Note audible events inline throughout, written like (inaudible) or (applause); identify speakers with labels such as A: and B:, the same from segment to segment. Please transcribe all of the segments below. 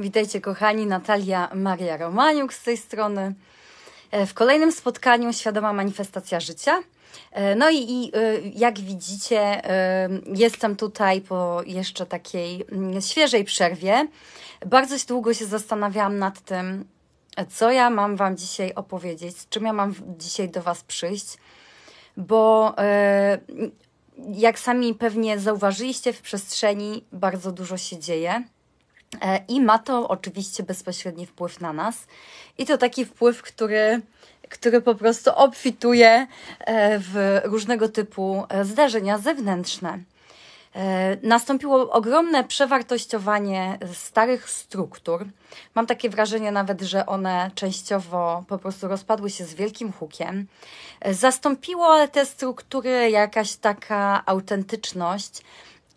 A: Witajcie kochani, Natalia Maria Romaniuk z tej strony. E, w kolejnym spotkaniu Świadoma Manifestacja Życia. E, no i, i e, jak widzicie, jestem tutaj po jeszcze takiej mm, świeżej przerwie. Bardzo długo się zastanawiałam nad tym, co ja mam Wam dzisiaj opowiedzieć, z czym ja mam dzisiaj do Was przyjść, bo jak sami pewnie zauważyliście, w przestrzeni bardzo dużo się dzieje E, I ma to oczywiście bezpośredni wpływ na nas. I to taki wpływ, który, który po prostu obfituje e, w różnego typu e, zdarzenia zewnętrzne. Nastąpiło ogromne przewartościowanie starych struktur. Mam takie wrażenie nawet, że one częściowo po prostu rozpadły się z wielkim hukiem. Zastąpiło te struktury jakaś taka autentyczność,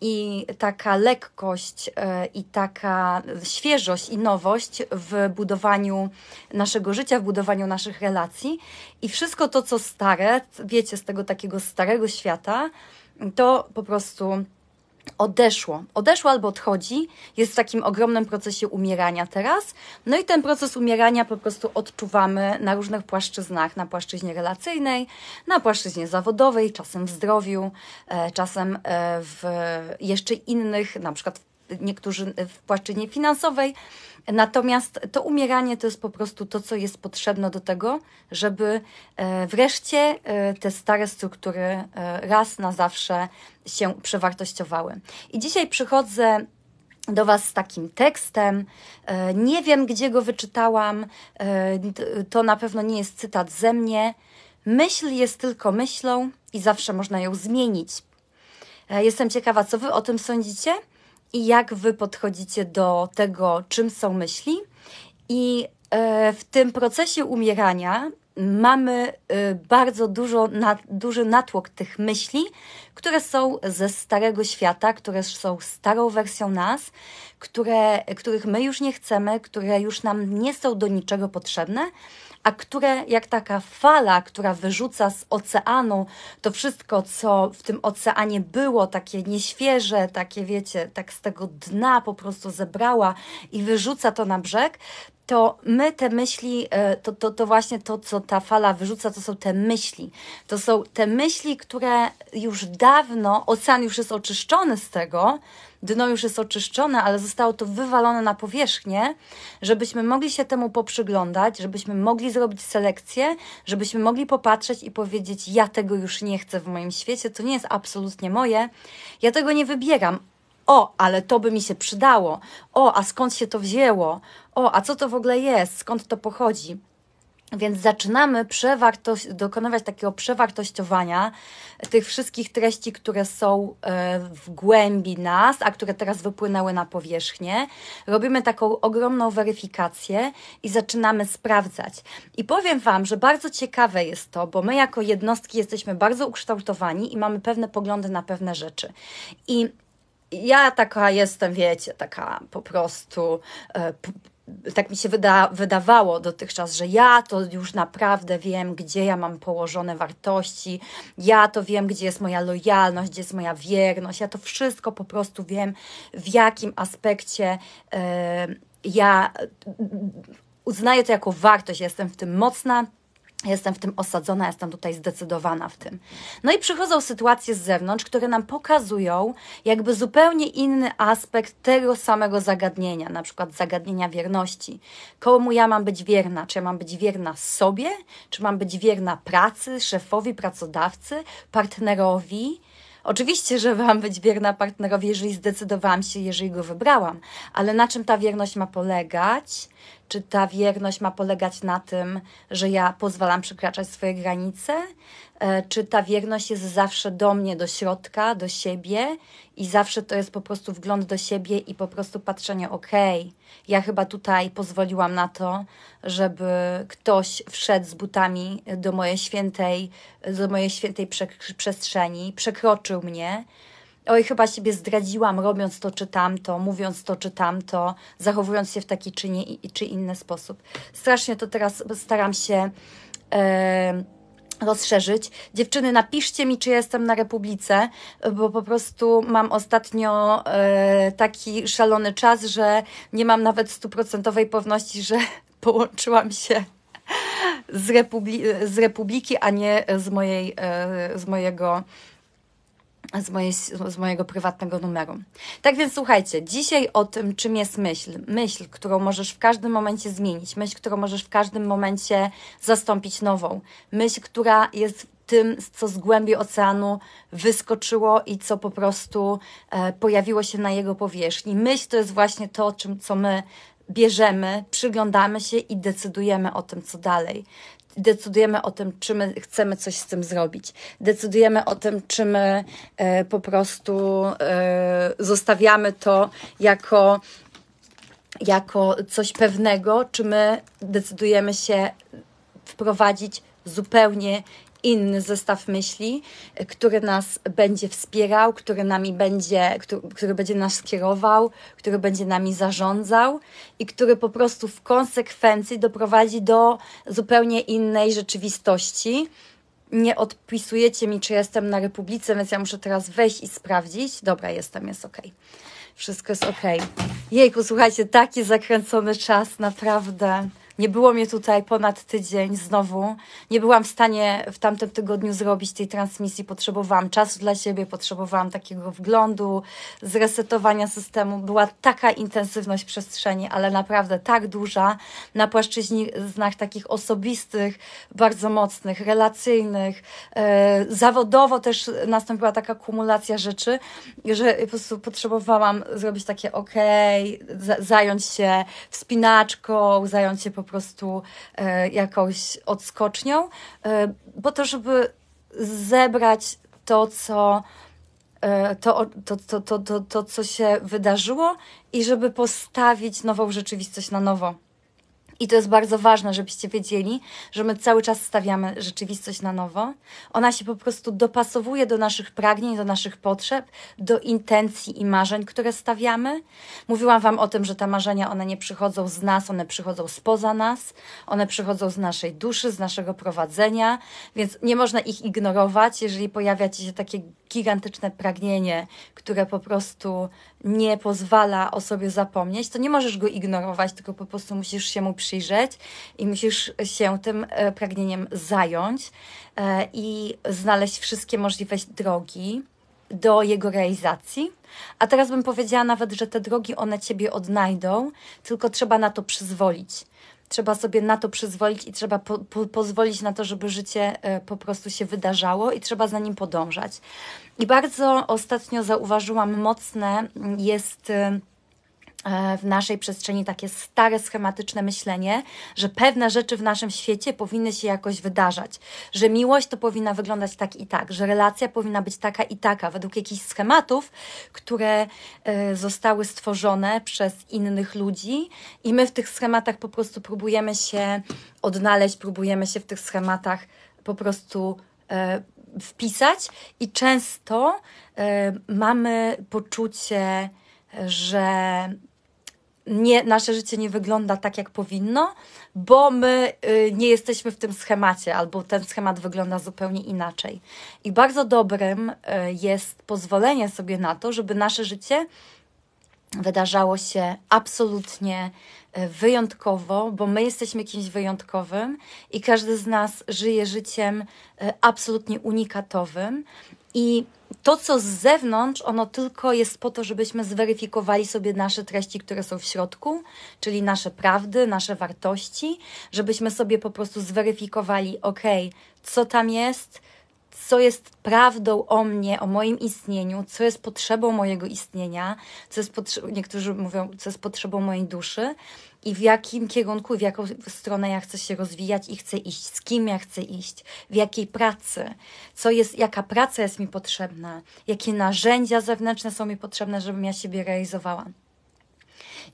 A: i taka lekkość e, i taka świeżość i nowość w budowaniu naszego życia, w budowaniu naszych relacji. I wszystko to, co stare, wiecie, z tego takiego starego świata, to po prostu odeszło. Odeszło albo odchodzi, jest w takim ogromnym procesie umierania teraz. No i ten proces umierania po prostu odczuwamy na różnych płaszczyznach, na płaszczyźnie relacyjnej, na płaszczyźnie zawodowej, czasem w zdrowiu, e, czasem e, w jeszcze innych, na przykład w niektórzy w płaszczyźnie finansowej. Natomiast to umieranie to jest po prostu to, co jest potrzebne do tego, żeby e, wreszcie e, te stare struktury e, raz na zawsze się przewartościowały. I dzisiaj przychodzę do Was z takim tekstem. Nie wiem, gdzie go wyczytałam. To na pewno nie jest cytat ze mnie. Myśl jest tylko myślą i zawsze można ją zmienić. Jestem ciekawa, co Wy o tym sądzicie i jak Wy podchodzicie do tego, czym są myśli. I e, w tym procesie umierania mamy e, bardzo dużo, na, duży natłok tych myśli, które są ze starego świata, które są starą wersją nas, które, których my już nie chcemy, które już nam nie są do niczego potrzebne, a które jak taka fala, która wyrzuca z oceanu to wszystko, co w tym oceanie było, takie nieświeże, takie wiecie, tak z tego dna po prostu zebrała i wyrzuca to na brzeg, to my te myśli, e, to, to, to właśnie to, co ta fala wyrzuca, to są te myśli. To są te myśli, które już dawno, ocean już jest oczyszczony z tego, dno już jest oczyszczone, ale zostało to wywalone na powierzchnię, żebyśmy mogli się temu poprzyglądać, żebyśmy mogli zrobić selekcję, żebyśmy mogli popatrzeć i powiedzieć: Ja tego już nie chcę w moim świecie, to nie jest absolutnie moje, ja tego nie wybieram o, ale to by mi się przydało, o, a skąd się to wzięło, o, a co to w ogóle jest, skąd to pochodzi. Więc zaczynamy przewartość, dokonywać takiego przewartościowania tych wszystkich treści, które są e, w głębi nas, a które teraz wypłynęły na powierzchnię. Robimy taką ogromną weryfikację i zaczynamy sprawdzać. I powiem Wam, że bardzo ciekawe jest to, bo my jako jednostki jesteśmy bardzo ukształtowani i mamy pewne poglądy na pewne rzeczy. I ja taka jestem, wiecie, taka po prostu. E, tak mi się wyda, wydawało dotychczas, że ja to już naprawdę wiem, gdzie ja mam położone wartości, ja to wiem, gdzie jest moja lojalność, gdzie jest moja wierność, ja to wszystko po prostu wiem, w jakim aspekcie e, ja uznaję to jako wartość, jestem w tym mocna Jestem w tym osadzona, jestem tutaj zdecydowana w tym. No i przychodzą sytuacje z zewnątrz, które nam pokazują jakby zupełnie inny aspekt tego samego zagadnienia, na przykład zagadnienia wierności. Komu ja mam być wierna? Czy ja mam być wierna sobie? Czy mam być wierna pracy, szefowi, pracodawcy, partnerowi? Oczywiście, że mam być wierna partnerowi, jeżeli zdecydowałam się, jeżeli go wybrałam, ale na czym ta wierność ma polegać? Czy ta wierność ma polegać na tym, że ja pozwalam przekraczać swoje granice? E, czy ta wierność jest zawsze do mnie, do środka, do siebie i zawsze to jest po prostu wgląd do siebie i po prostu patrzenie, okej, okay, ja chyba tutaj pozwoliłam na to, żeby ktoś wszedł z butami do mojej świętej, do mojej świętej przestrzeni, przekroczył mnie, oj, chyba siebie zdradziłam, robiąc to czy tamto, mówiąc to czy tamto, zachowując się w taki czy, nie, czy inny sposób. Strasznie to teraz staram się e, rozszerzyć. Dziewczyny, napiszcie mi, czy jestem na Republice, bo po prostu mam ostatnio e, taki szalony czas, że nie mam nawet stuprocentowej pewności, że (laughs) połączyłam się z, republi z Republiki, a nie z, mojej, e, z mojego z, mojej, z mojego prywatnego numeru. Tak więc słuchajcie, dzisiaj o tym, czym jest myśl. Myśl, którą możesz w każdym momencie zmienić, myśl, którą możesz w każdym momencie zastąpić nową, myśl, która jest tym, co z głębi oceanu wyskoczyło i co po prostu e, pojawiło się na jego powierzchni. Myśl to jest właśnie to, czym, co my bierzemy, przyglądamy się i decydujemy o tym, co dalej decydujemy o tym, czy my chcemy coś z tym zrobić. Decydujemy o tym, czy my e, po prostu e, zostawiamy to jako, jako coś pewnego, czy my decydujemy się wprowadzić zupełnie inny zestaw myśli, e, który nas będzie wspierał, który nami będzie, który, który będzie nas kierował, który będzie nami zarządzał i który po prostu w konsekwencji doprowadzi do zupełnie innej rzeczywistości nie odpisujecie mi, czy jestem na Republice, więc ja muszę teraz wejść i sprawdzić. Dobra, jestem, jest ok. Wszystko jest ok. Jejku, słuchajcie, taki zakręcony czas, naprawdę. Nie było mnie tutaj ponad tydzień znowu. Nie byłam w stanie w tamtym tygodniu zrobić tej transmisji. Potrzebowałam czasu dla siebie, potrzebowałam takiego wglądu, zresetowania systemu. Była taka intensywność przestrzeni, ale naprawdę tak duża na płaszczyźnie znach takich osobistych, bardzo mocnych, relacyjnych. E, zawodowo też nastąpiła taka kumulacja rzeczy, że po prostu potrzebowałam zrobić takie ok, zająć się wspinaczką, zająć się po prostu e, jakąś odskocznią, e, po to, żeby zebrać to, co e, to, to, to, to, to, to, co się wydarzyło i żeby postawić nową rzeczywistość na nowo. I to jest bardzo ważne, żebyście wiedzieli, że my cały czas stawiamy rzeczywistość na nowo. Ona się po prostu dopasowuje do naszych pragnień, do naszych potrzeb, do intencji i marzeń, które stawiamy. Mówiłam Wam o tym, że te marzenia, one nie przychodzą z nas, one przychodzą spoza nas, one przychodzą z naszej duszy, z naszego prowadzenia, więc nie można ich ignorować, jeżeli pojawia Ci się takie gigantyczne pragnienie, które po prostu nie pozwala o sobie zapomnieć, to nie możesz go ignorować, tylko po prostu musisz się mu przyjrzeć i musisz się tym e, pragnieniem zająć e, i znaleźć wszystkie możliwe drogi do jego realizacji. A teraz bym powiedziała nawet, że te drogi one ciebie odnajdą, tylko trzeba na to przyzwolić trzeba sobie na to przyzwolić i trzeba po, po, pozwolić na to, żeby życie e, po prostu się wydarzało i trzeba za nim podążać. I bardzo ostatnio zauważyłam mocne jest e, E, w naszej przestrzeni takie stare, schematyczne myślenie, że pewne rzeczy w naszym świecie powinny się jakoś wydarzać, że miłość to powinna wyglądać tak i tak, że relacja powinna być taka i taka, według jakichś schematów, które e, zostały stworzone przez innych ludzi, i my w tych schematach po prostu próbujemy się odnaleźć, próbujemy się w tych schematach po prostu e, wpisać, i często mamy poczucie, że nie, nasze życie nie wygląda tak, jak powinno, bo my y, nie jesteśmy w tym schemacie, albo ten schemat wygląda zupełnie inaczej. I bardzo dobrym y, jest pozwolenie sobie na to, żeby nasze życie wydarzało się absolutnie y, wyjątkowo, bo my jesteśmy kimś wyjątkowym i każdy z nas żyje życiem y, absolutnie unikatowym i to, co z zewnątrz, ono tylko jest po to, żebyśmy zweryfikowali sobie nasze treści, które są w środku, czyli nasze prawdy, nasze wartości, żebyśmy sobie po prostu zweryfikowali, ok, co tam jest, co jest prawdą o mnie, o moim istnieniu, co jest potrzebą mojego istnienia, co jest niektórzy mówią, co jest potrzebą mojej duszy, i w jakim kierunku, w jaką stronę ja chcę się rozwijać i chcę iść, z kim ja chcę iść, w jakiej pracy, co jest, jaka praca jest mi potrzebna, jakie narzędzia zewnętrzne są mi potrzebne, żebym ja siebie realizowała.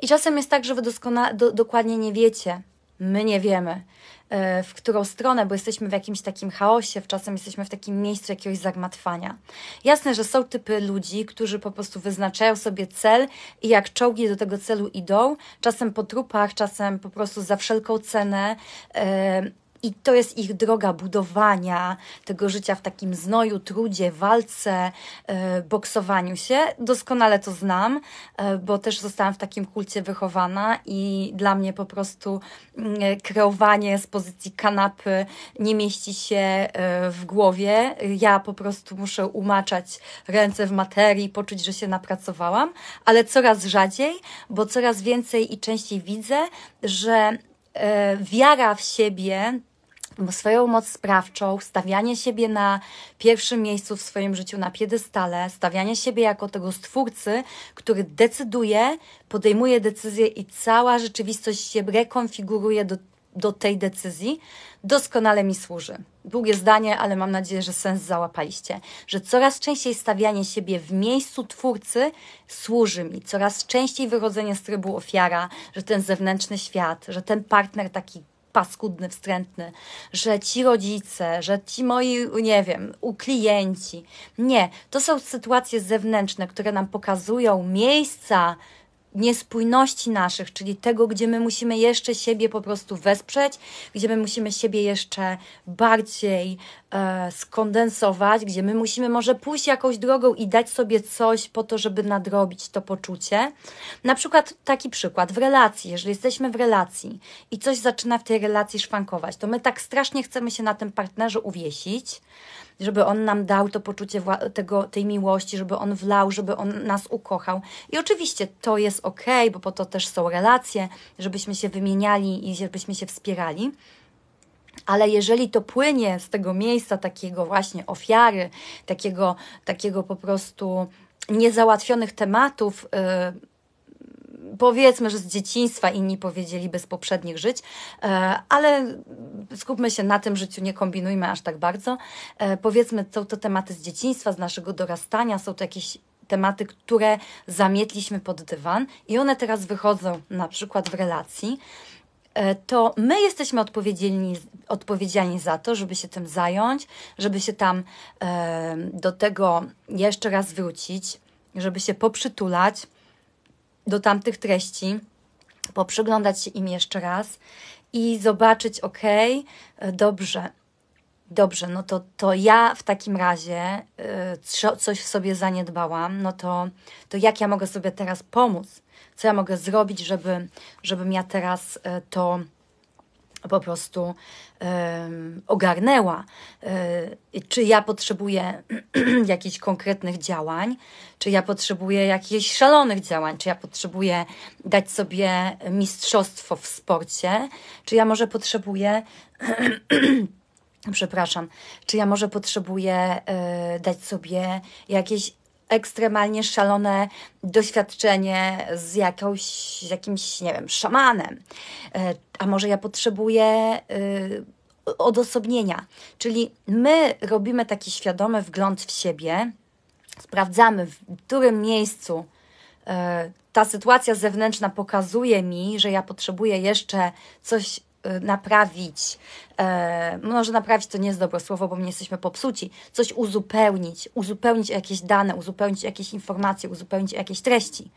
A: I czasem jest tak, że wy doskonale, do, dokładnie nie wiecie, my nie wiemy, E, w którą stronę, bo jesteśmy w jakimś takim chaosie, w czasem jesteśmy w takim miejscu jakiegoś zagmatwania. Jasne, że są typy ludzi, którzy po prostu wyznaczają sobie cel i jak czołgi do tego celu idą, czasem po trupach, czasem po prostu za wszelką cenę. Yy, i to jest ich droga budowania tego życia w takim znoju, trudzie, walce, e, boksowaniu się. Doskonale to znam, e, bo też zostałam w takim kulcie wychowana i dla mnie po prostu mm, e, kreowanie z pozycji kanapy nie mieści się w głowie. Ja po prostu muszę umaczać ręce w materii, poczuć, że się napracowałam, ale coraz rzadziej, bo coraz więcej i częściej widzę, że E, wiara w siebie, swoją moc sprawczą, stawianie siebie na pierwszym miejscu w swoim życiu, na piedestale, stawianie siebie jako tego stwórcy, który decyduje, podejmuje decyzje i cała rzeczywistość się rekonfiguruje do do tej decyzji, doskonale mi służy. Długie zdanie, ale mam nadzieję, że sens załapaliście, że coraz częściej stawianie siebie w miejscu twórcy służy mi, coraz częściej wychodzenie z trybu ofiara, że ten zewnętrzny świat, że ten partner taki paskudny, wstrętny, że ci rodzice, że ci moi, nie wiem, u klienci. Nie, to są sytuacje zewnętrzne, które nam pokazują miejsca, niespójności naszych, czyli tego, gdzie my musimy jeszcze siebie po prostu wesprzeć, gdzie my musimy siebie jeszcze bardziej e, skondensować, gdzie my musimy może pójść jakąś drogą i dać sobie coś po to, żeby nadrobić to poczucie. Na przykład taki przykład w relacji, jeżeli jesteśmy w relacji i coś zaczyna w tej relacji szwankować, to my tak strasznie chcemy się na tym partnerze uwiesić, żeby On nam dał to poczucie tego, tej miłości, żeby On wlał, żeby On nas ukochał. I oczywiście to jest ok, bo po to też są relacje, żebyśmy się wymieniali i żebyśmy się wspierali. Ale jeżeli to płynie z tego miejsca takiego właśnie ofiary, takiego, takiego po prostu niezałatwionych tematów, y, powiedzmy, że z dzieciństwa inni powiedzieliby z poprzednich żyć, e, ale skupmy się na tym życiu, nie kombinujmy aż tak bardzo. E, powiedzmy, są to tematy z dzieciństwa, z naszego dorastania, są to jakieś tematy, które zamietliśmy pod dywan i one teraz wychodzą na przykład w relacji e, to my jesteśmy odpowiedzialni, odpowiedzialni za to, żeby się tym zająć, żeby się tam e, do tego jeszcze raz wrócić, żeby się poprzytulać, do tamtych treści, poprzyglądać się im jeszcze raz i zobaczyć, ok, e, dobrze, dobrze, no to, to ja w takim razie e, coś w sobie zaniedbałam, no to, to jak ja mogę sobie teraz pomóc? Co ja mogę zrobić, żeby, żebym ja teraz e, to po prostu ogarnęła. Y, czy ja potrzebuję (clears throat) jakichś konkretnych działań, czy ja potrzebuję jakichś szalonych działań, czy ja potrzebuję dać sobie mistrzostwo w sporcie, czy ja może potrzebuję. (clears throat) przepraszam, czy ja może potrzebuję y, dać sobie jakieś ekstremalnie szalone doświadczenie z, jakąś, z jakimś, nie wiem, szamanem. E, a może ja potrzebuję y, odosobnienia. Czyli my robimy taki świadomy wgląd w siebie, sprawdzamy, w którym miejscu e, ta sytuacja zewnętrzna pokazuje mi, że ja potrzebuję jeszcze coś Y, naprawić, e, no, może naprawić to nie jest dobre słowo, bo my nie jesteśmy popsuci, coś uzupełnić, uzupełnić jakieś dane, uzupełnić jakieś informacje, uzupełnić jakieś treści.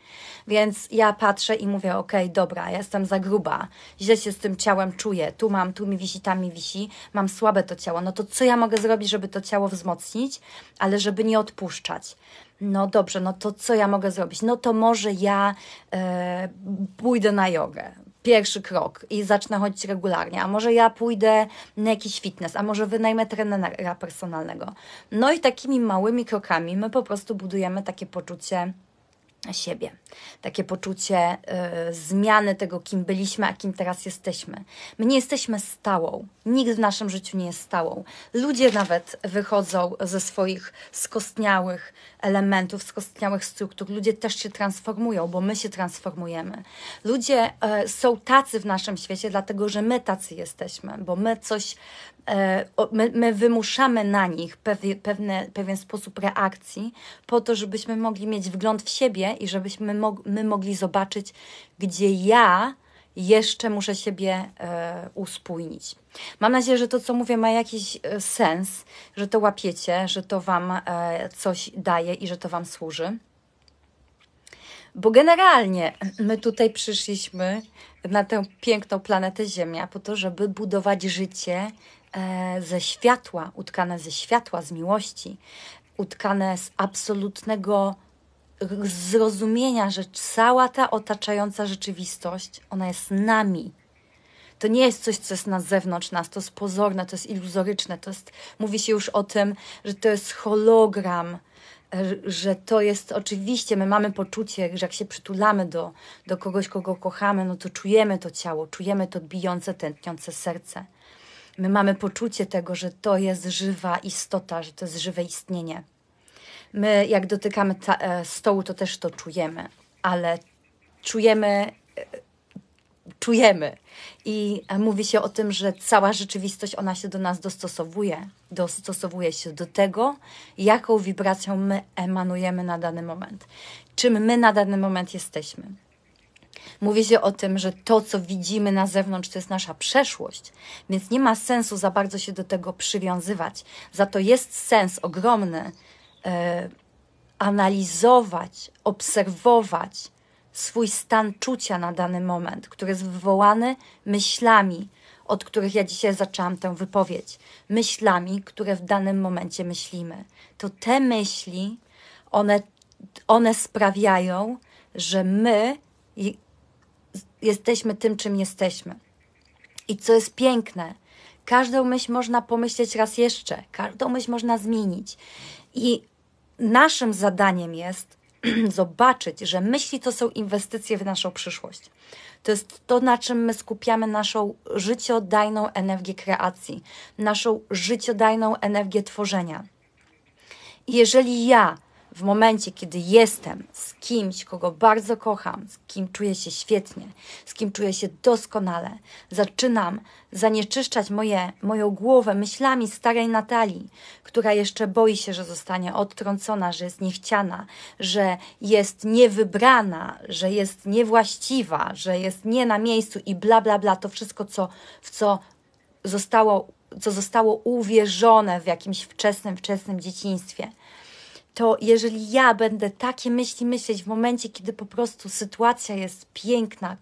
A: Więc ja patrzę i mówię, ok, dobra, jestem za gruba, źle się z tym ciałem czuję, tu mam, tu mi wisi, tam mi wisi, mam słabe to ciało, no to co ja mogę zrobić, żeby to ciało wzmocnić, ale żeby nie odpuszczać no dobrze, no to co ja mogę zrobić? No to może ja e, pójdę na jogę, pierwszy krok i zacznę chodzić regularnie, a może ja pójdę na jakiś fitness, a może wynajmę trenera personalnego. No i takimi małymi krokami my po prostu budujemy takie poczucie siebie. Takie poczucie y, zmiany tego, kim byliśmy, a kim teraz jesteśmy. My nie jesteśmy stałą. Nikt w naszym życiu nie jest stałą. Ludzie nawet wychodzą ze swoich skostniałych elementów, skostniałych struktur. Ludzie też się transformują, bo my się transformujemy. Ludzie y, są tacy w naszym świecie, dlatego że my tacy jesteśmy, bo my coś E, my, my, wymuszamy na nich pewien, pewne, pewien sposób reakcji, po to, żebyśmy mogli mieć wgląd w siebie i żebyśmy mog, my mogli zobaczyć, gdzie ja jeszcze muszę siebie e, uspójnić. Mam nadzieję, że to, co mówię, ma jakiś e, sens, że to łapiecie, że to Wam e, coś daje i że to Wam służy. Bo generalnie my tutaj przyszliśmy na tę piękną planetę Ziemia po to, żeby budować życie E, ze światła, utkane ze światła, z miłości, utkane z absolutnego zrozumienia, że cała ta otaczająca rzeczywistość, ona jest nami. To nie jest coś, co jest na zewnątrz nas, to jest pozorne, to jest iluzoryczne, to jest, mówi się już o tym, że to jest hologram, e, że to jest oczywiście, my mamy poczucie, że jak się przytulamy do, do kogoś, kogo kochamy, no to czujemy to ciało, czujemy to bijące, tętniące serce My mamy poczucie tego, że to jest żywa istota, że to jest żywe istnienie. My, jak dotykamy ta, e, stołu, to też to czujemy, ale czujemy e, czujemy. I e, mówi się o tym, że cała rzeczywistość ona się do nas dostosowuje. Dostosowuje się do tego, jaką wibracją my emanujemy na dany moment. Czym my na dany moment jesteśmy. Mówi się o tym, że to, co widzimy na zewnątrz, to jest nasza przeszłość, więc nie ma sensu za bardzo się do tego przywiązywać. Za to jest sens ogromny e, analizować, obserwować swój stan czucia na dany moment, który jest wywołany myślami, od których ja dzisiaj zaczęłam tę wypowiedź, myślami, które w danym momencie myślimy. To te myśli, one, one sprawiają, że my jesteśmy tym, czym jesteśmy. I co jest piękne, każdą myśl można pomyśleć raz jeszcze, każdą myśl można zmienić. I naszym zadaniem jest (clears throat) zobaczyć, że myśli to są inwestycje w naszą przyszłość. To jest to, na czym my skupiamy naszą życiodajną energię kreacji, naszą życiodajną energię tworzenia. Jeżeli ja w momencie, kiedy jestem z kimś, kogo bardzo kocham, z kim czuję się świetnie, z kim czuję się doskonale, zaczynam zanieczyszczać moje, moją głowę myślami starej Natalii, która jeszcze boi się, że zostanie odtrącona, że jest niechciana, że jest niewybrana, że jest niewłaściwa, że jest nie na miejscu i bla, bla, bla. To wszystko, co, w co zostało co zostało uwierzone w jakimś wczesnym, wczesnym dzieciństwie to jeżeli ja będę takie myśli myśleć w momencie, kiedy po prostu sytuacja jest piękna,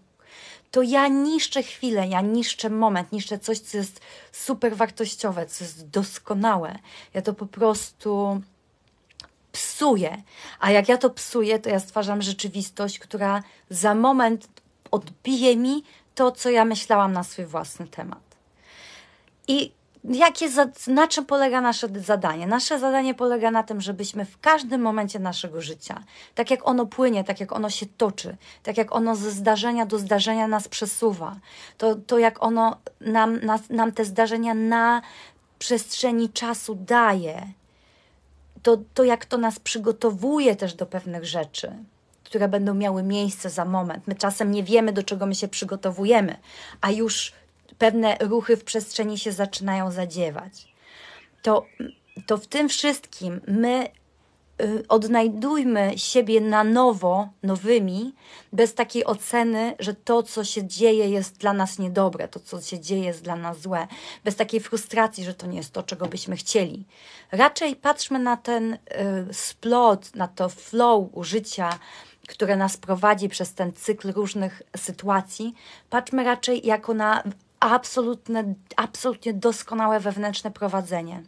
A: to ja niszczę chwilę, ja niszczę moment, niszczę coś, co jest super wartościowe, co jest doskonałe. Ja to po prostu psuję. A jak ja to psuję, to ja stwarzam rzeczywistość, która za moment odbije mi to, co ja myślałam na swój własny temat. I jakie, na czym polega nasze zadanie? Nasze zadanie polega na tym, żebyśmy w każdym momencie naszego życia, tak jak ono płynie, tak jak ono się toczy, tak jak ono ze zdarzenia do zdarzenia nas przesuwa, to, to jak ono nam, nas, nam te zdarzenia na przestrzeni czasu daje, to, to jak to nas przygotowuje też do pewnych rzeczy które będą miały miejsce za moment. My czasem nie wiemy, do czego my się przygotowujemy, a już pewne ruchy w przestrzeni się zaczynają zadziewać. To, to w tym wszystkim my y, odnajdujmy siebie na nowo, nowymi, bez takiej oceny, że to, co się dzieje, jest dla nas niedobre, to, co się dzieje, jest dla nas złe, bez takiej frustracji, że to nie jest to, czego byśmy chcieli. Raczej patrzmy na ten y, splot, na to flow życia, które nas prowadzi przez ten cykl różnych sytuacji, patrzmy raczej jako na absolutne, absolutnie doskonałe wewnętrzne prowadzenie,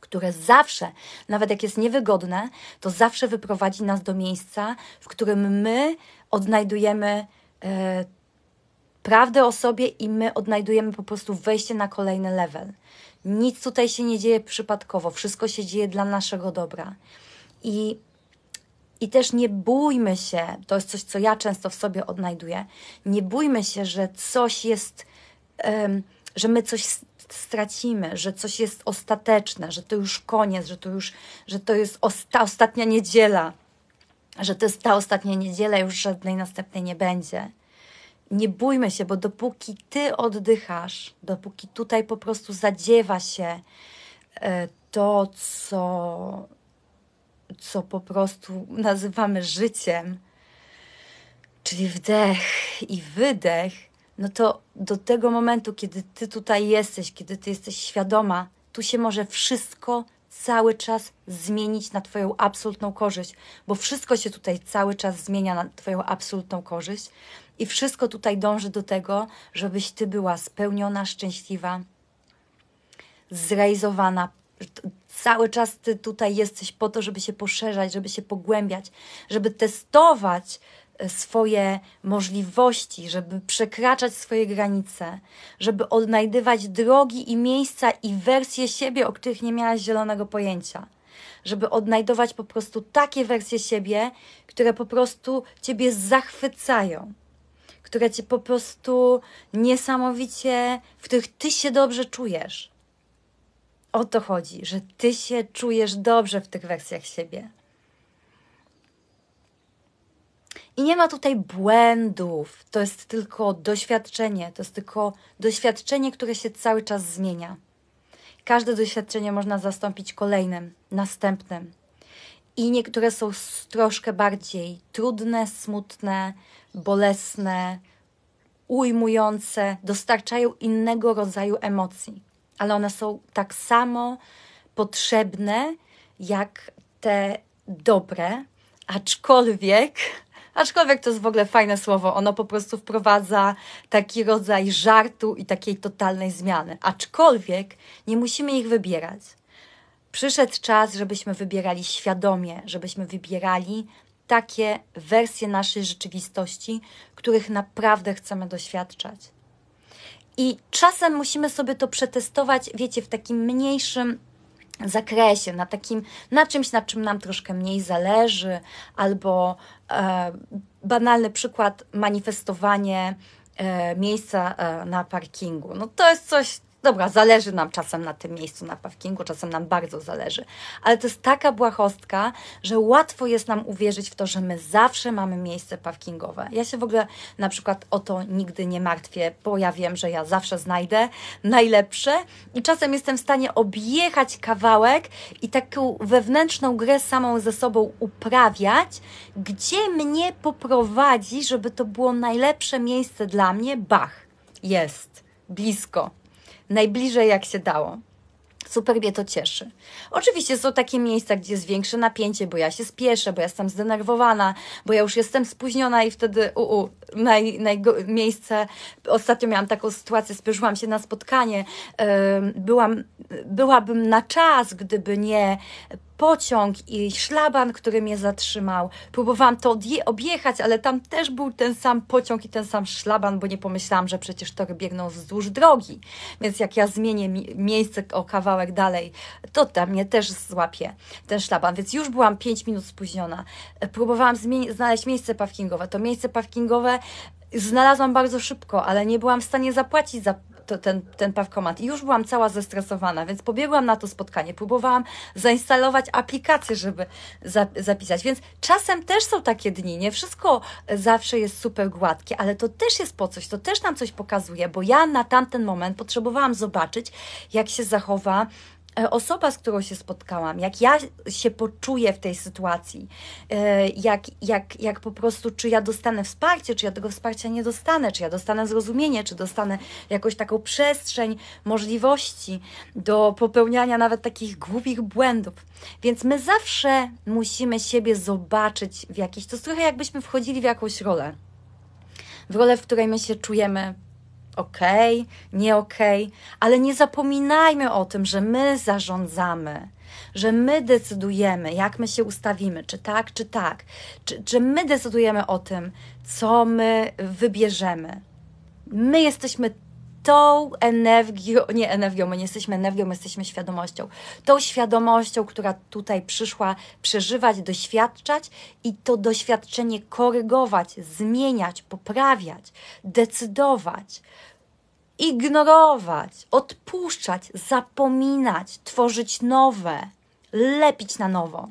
A: które zawsze, nawet jak jest niewygodne, to zawsze wyprowadzi nas do miejsca, w którym my odnajdujemy e, prawdę o sobie i my odnajdujemy po prostu wejście na kolejny level. Nic tutaj się nie dzieje przypadkowo, wszystko się dzieje dla naszego dobra. I i też nie bójmy się, to jest coś, co ja często w sobie odnajduję, nie bójmy się, że coś jest że my coś stracimy, że coś jest ostateczne, że to już koniec, że to już, że to jest ta ostatnia niedziela, że to jest ta ostatnia niedziela, już żadnej następnej nie będzie. Nie bójmy się, bo dopóki ty oddychasz, dopóki tutaj po prostu zadziewa się e, to, co, co po prostu nazywamy życiem, czyli wdech i wydech, no to do tego momentu, kiedy ty tutaj jesteś, kiedy ty jesteś świadoma, tu się może wszystko cały czas zmienić na Twoją absolutną korzyść, bo wszystko się tutaj cały czas zmienia na Twoją absolutną korzyść i wszystko tutaj dąży do tego, żebyś Ty była spełniona, szczęśliwa, zrealizowana. Cały czas Ty tutaj jesteś po to, żeby się poszerzać, żeby się pogłębiać, żeby testować swoje możliwości, żeby przekraczać swoje granice, żeby odnajdywać drogi i miejsca i wersje siebie, o których nie miałaś zielonego pojęcia. Żeby odnajdować po prostu takie wersje siebie, które po prostu ciebie zachwycają, które cię po prostu niesamowicie, w których ty się dobrze czujesz. O to chodzi, że ty się czujesz dobrze w tych wersjach siebie I nie ma tutaj błędów, to jest tylko doświadczenie, to jest tylko doświadczenie, które się cały czas zmienia. Każde doświadczenie można zastąpić kolejnym, następnym. I niektóre są troszkę bardziej trudne, smutne, bolesne, ujmujące, dostarczają innego rodzaju emocji, ale one są tak samo potrzebne jak te dobre, aczkolwiek Aczkolwiek to jest w ogóle fajne słowo. Ono po prostu wprowadza taki rodzaj żartu i takiej totalnej zmiany. Aczkolwiek nie musimy ich wybierać. Przyszedł czas, żebyśmy wybierali świadomie, żebyśmy wybierali takie wersje naszej rzeczywistości, których naprawdę chcemy doświadczać. I czasem musimy sobie to przetestować, wiecie, w takim mniejszym zakresie, na takim, na czymś, na czym nam troszkę mniej zależy, albo e, banalny przykład manifestowanie e, miejsca e, na parkingu. No to jest coś, dobra, zależy nam czasem na tym miejscu na parkingu, czasem nam bardzo zależy, ale to jest taka błahostka, że łatwo jest nam uwierzyć w to, że my zawsze mamy miejsce parkingowe. Ja się w ogóle na przykład o to nigdy nie martwię, bo ja wiem, że ja zawsze znajdę najlepsze i czasem jestem w stanie objechać kawałek i taką wewnętrzną grę samą ze sobą uprawiać, gdzie mnie poprowadzi, żeby to było najlepsze miejsce dla mnie, bach, jest, blisko, najbliżej jak się dało. Super mnie to cieszy. Oczywiście są takie miejsca, gdzie jest większe napięcie, bo ja się spieszę, bo ja jestem zdenerwowana, bo ja już jestem spóźniona i wtedy uu, naj, naj, miejsce. Ostatnio miałam taką sytuację, spierzyłam się na spotkanie. Byłam, byłabym na czas, gdyby nie pociąg i szlaban, który mnie zatrzymał. Próbowałam to objechać, ale tam też był ten sam pociąg i ten sam szlaban, bo nie pomyślałam, że przecież tory biegną wzdłuż drogi. Więc jak ja zmienię mi miejsce o kawałek dalej, to tam mnie też złapie ten szlaban. Więc już byłam 5 minut spóźniona. Próbowałam znaleźć miejsce parkingowe. To miejsce parkingowe znalazłam bardzo szybko, ale nie byłam w stanie zapłacić za to, ten, ten parkomat. I już byłam cała zestresowana, więc pobiegłam na to spotkanie, próbowałam zainstalować aplikację, żeby za, zapisać. Więc czasem też są takie dni, nie wszystko zawsze jest super gładkie, ale to też jest po coś, to też nam coś pokazuje, bo ja na tamten moment potrzebowałam zobaczyć, jak się zachowa E, osoba, z którą się spotkałam, jak ja się poczuję w tej sytuacji, e, jak, jak, jak po prostu, czy ja dostanę wsparcie, czy ja tego wsparcia nie dostanę, czy ja dostanę zrozumienie, czy dostanę jakąś taką przestrzeń możliwości do popełniania nawet takich głupich błędów. Więc my zawsze musimy siebie zobaczyć w jakiejś, to jest trochę jakbyśmy wchodzili w jakąś rolę. W rolę, w której my się czujemy ok, nie ok, ale nie zapominajmy o tym, że my zarządzamy, że my decydujemy, jak my się ustawimy, czy tak, czy tak, czy, że my decydujemy o tym, co my wybierzemy. My jesteśmy tą energią, nie energią, my nie jesteśmy energią, my jesteśmy świadomością. Tą świadomością, która tutaj przyszła przeżywać, doświadczać i to doświadczenie korygować, zmieniać, poprawiać, decydować ignorować, odpuszczać, zapominać, tworzyć nowe, lepić na nowo.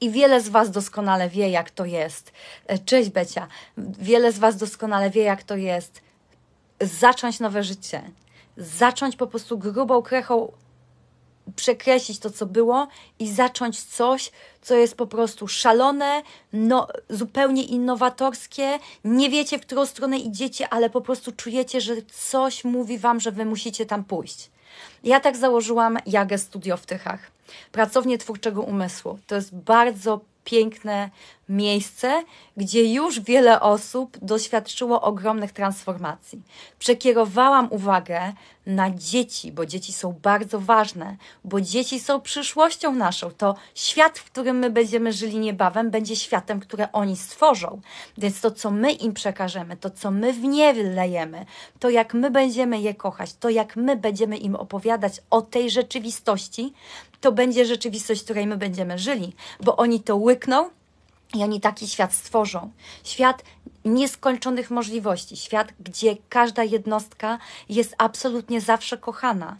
A: I wiele z Was doskonale wie, jak to jest. E, cześć, Becia. Wiele z Was doskonale wie, jak to jest zacząć nowe życie. Zacząć po prostu grubą krechą przekreślić to, co było i zacząć coś, co jest po prostu szalone, no, zupełnie innowatorskie. Nie wiecie, w którą stronę idziecie, ale po prostu czujecie, że coś mówi wam, że wy musicie tam pójść. Ja tak założyłam Jagę Studio w Tychach, pracownię twórczego umysłu. To jest bardzo piękne miejsce, gdzie już wiele osób doświadczyło ogromnych transformacji. Przekierowałam uwagę na dzieci, bo dzieci są bardzo ważne, bo dzieci są przyszłością naszą. To świat, w którym my będziemy żyli niebawem, będzie światem, które oni stworzą. Więc to, co my im przekażemy, to, co my w nie wlejemy, to, jak my będziemy je kochać, to, jak my będziemy im opowiadać o tej rzeczywistości, to będzie rzeczywistość, w której my będziemy żyli, bo oni to łykną i oni taki świat stworzą. Świat nieskończonych możliwości. Świat, gdzie każda jednostka jest absolutnie zawsze kochana.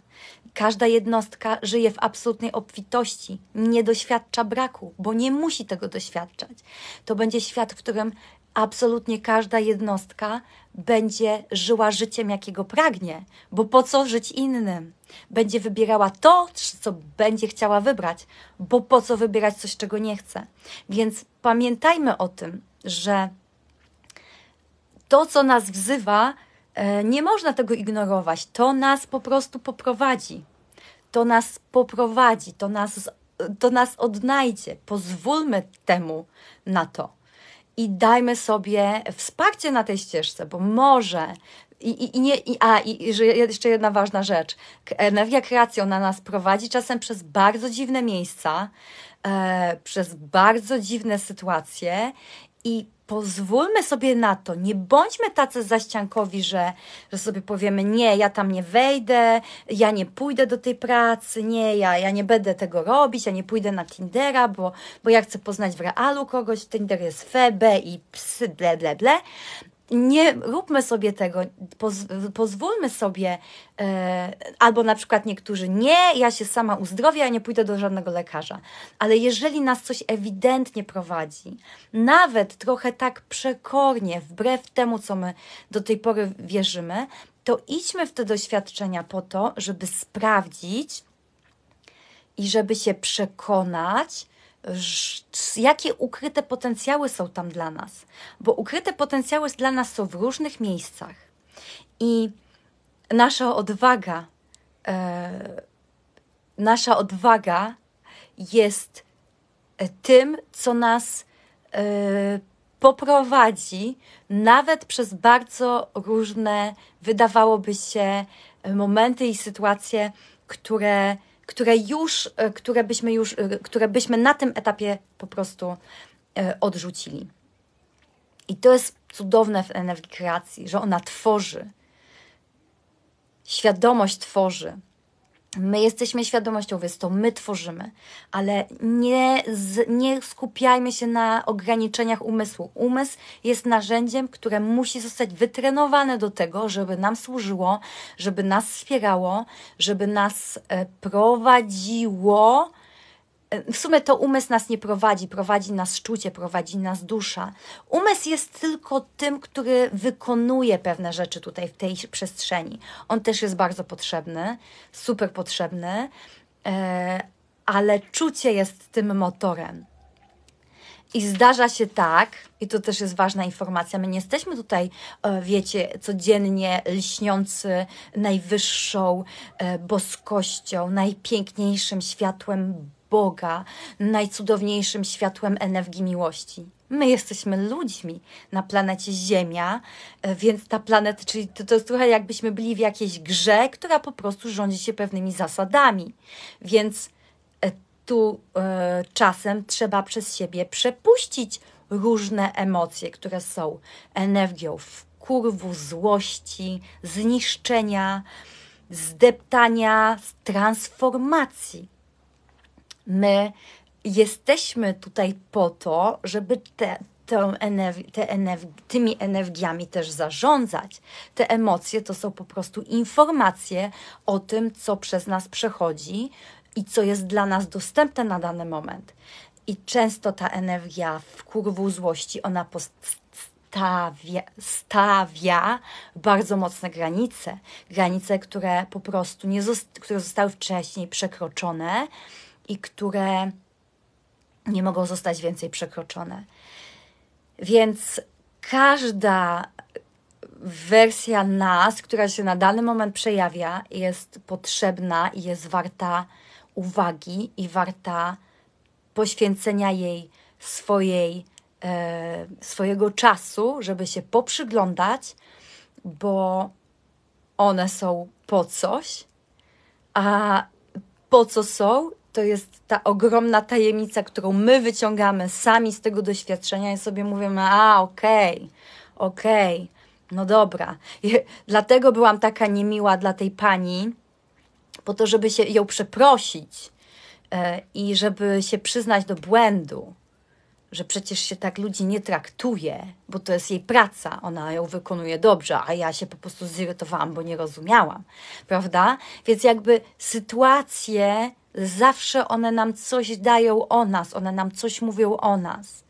A: Każda jednostka żyje w absolutnej obfitości, nie doświadcza braku, bo nie musi tego doświadczać. To będzie świat, w którym absolutnie każda jednostka będzie żyła życiem, jakiego pragnie, bo po co żyć innym? Będzie wybierała to, co będzie chciała wybrać, bo po co wybierać coś, czego nie chce? Więc pamiętajmy o tym, że to, co nas wzywa, e, nie można tego ignorować. To nas po prostu poprowadzi. To nas poprowadzi, to nas, to nas odnajdzie. Pozwólmy temu na to i dajmy sobie wsparcie na tej ścieżce, bo może. I, i, i nie, i, a, i, i że jeszcze jedna ważna rzecz. Energia na nas prowadzi czasem przez bardzo dziwne miejsca, e, przez bardzo dziwne sytuacje i pozwólmy sobie na to, nie bądźmy tacy zaściankowi, że, że sobie powiemy, nie, ja tam nie wejdę, ja nie pójdę do tej pracy, nie, ja, ja nie będę tego robić, ja nie pójdę na Tindera, bo, bo ja chcę poznać w realu kogoś, Tinder jest febe i psy, ble, ble, ble nie róbmy sobie tego, poz, pozwólmy sobie, yy, albo na przykład niektórzy, nie, ja się sama uzdrowię, ja nie pójdę do żadnego lekarza. Ale jeżeli nas coś ewidentnie prowadzi, nawet trochę tak przekornie, wbrew temu, co my do tej pory wierzymy, to idźmy w te doświadczenia po to, żeby sprawdzić i żeby się przekonać, jakie ukryte potencjały są tam dla nas, bo ukryte potencjały dla nas są w różnych miejscach i nasza odwaga, e, nasza odwaga jest e, tym, co nas e, poprowadzi nawet przez bardzo różne, wydawałoby się, e, momenty i sytuacje, które które już, e, które byśmy już, e, które byśmy na tym etapie po prostu e, odrzucili. I to jest cudowne w energii kreacji, że ona tworzy. Świadomość tworzy, My jesteśmy świadomością, więc to my tworzymy, ale nie, z, nie skupiajmy się na ograniczeniach umysłu. Umysł jest narzędziem, które musi zostać wytrenowane do tego, żeby nam służyło, żeby nas wspierało, żeby nas e, prowadziło w sumie to umysł nas nie prowadzi, prowadzi nas czucie, prowadzi nas dusza. Umysł jest tylko tym, który wykonuje pewne rzeczy tutaj w tej przestrzeni. On też jest bardzo potrzebny, super potrzebny, e, ale czucie jest tym motorem. I zdarza się tak, i to też jest ważna informacja, my nie jesteśmy tutaj, e, wiecie, codziennie lśniący najwyższą e, boskością, najpiękniejszym światłem Boga najcudowniejszym światłem energii miłości. My jesteśmy ludźmi na planecie Ziemia, e, więc ta planeta, czyli to, to jest trochę jakbyśmy byli w jakiejś grze, która po prostu rządzi się pewnymi zasadami. Więc e, tu e, czasem trzeba przez siebie przepuścić różne emocje, które są energią kurwu złości, zniszczenia, zdeptania, transformacji. My jesteśmy tutaj po to, żeby te, te energi, te tymi energiami też zarządzać. Te emocje to są po prostu informacje o tym, co przez nas przechodzi i co jest dla nas dostępne na dany moment. I często ta energia w kurwu złości, ona postawia, stawia bardzo mocne granice. Granice, które po prostu nie które zostały wcześniej przekroczone, i które nie mogą zostać więcej przekroczone. Więc każda wersja nas, która się na dany moment przejawia, jest potrzebna i jest warta uwagi i warta poświęcenia jej swojej, e, swojego czasu, żeby się poprzyglądać, bo one są po coś, a po co są to jest ta ogromna tajemnica, którą my wyciągamy sami z tego doświadczenia i sobie mówimy: A, okej, okay, okej, okay, no dobra. I dlatego byłam taka niemiła dla tej pani, po to, żeby się ją przeprosić e, i żeby się przyznać do błędu że przecież się tak ludzi nie traktuje, bo to jest jej praca, ona ją wykonuje dobrze, a ja się po prostu zirytowałam, bo nie rozumiałam, prawda? Więc jakby sytuacje Zawsze one nam coś dają o nas, one nam coś mówią o nas.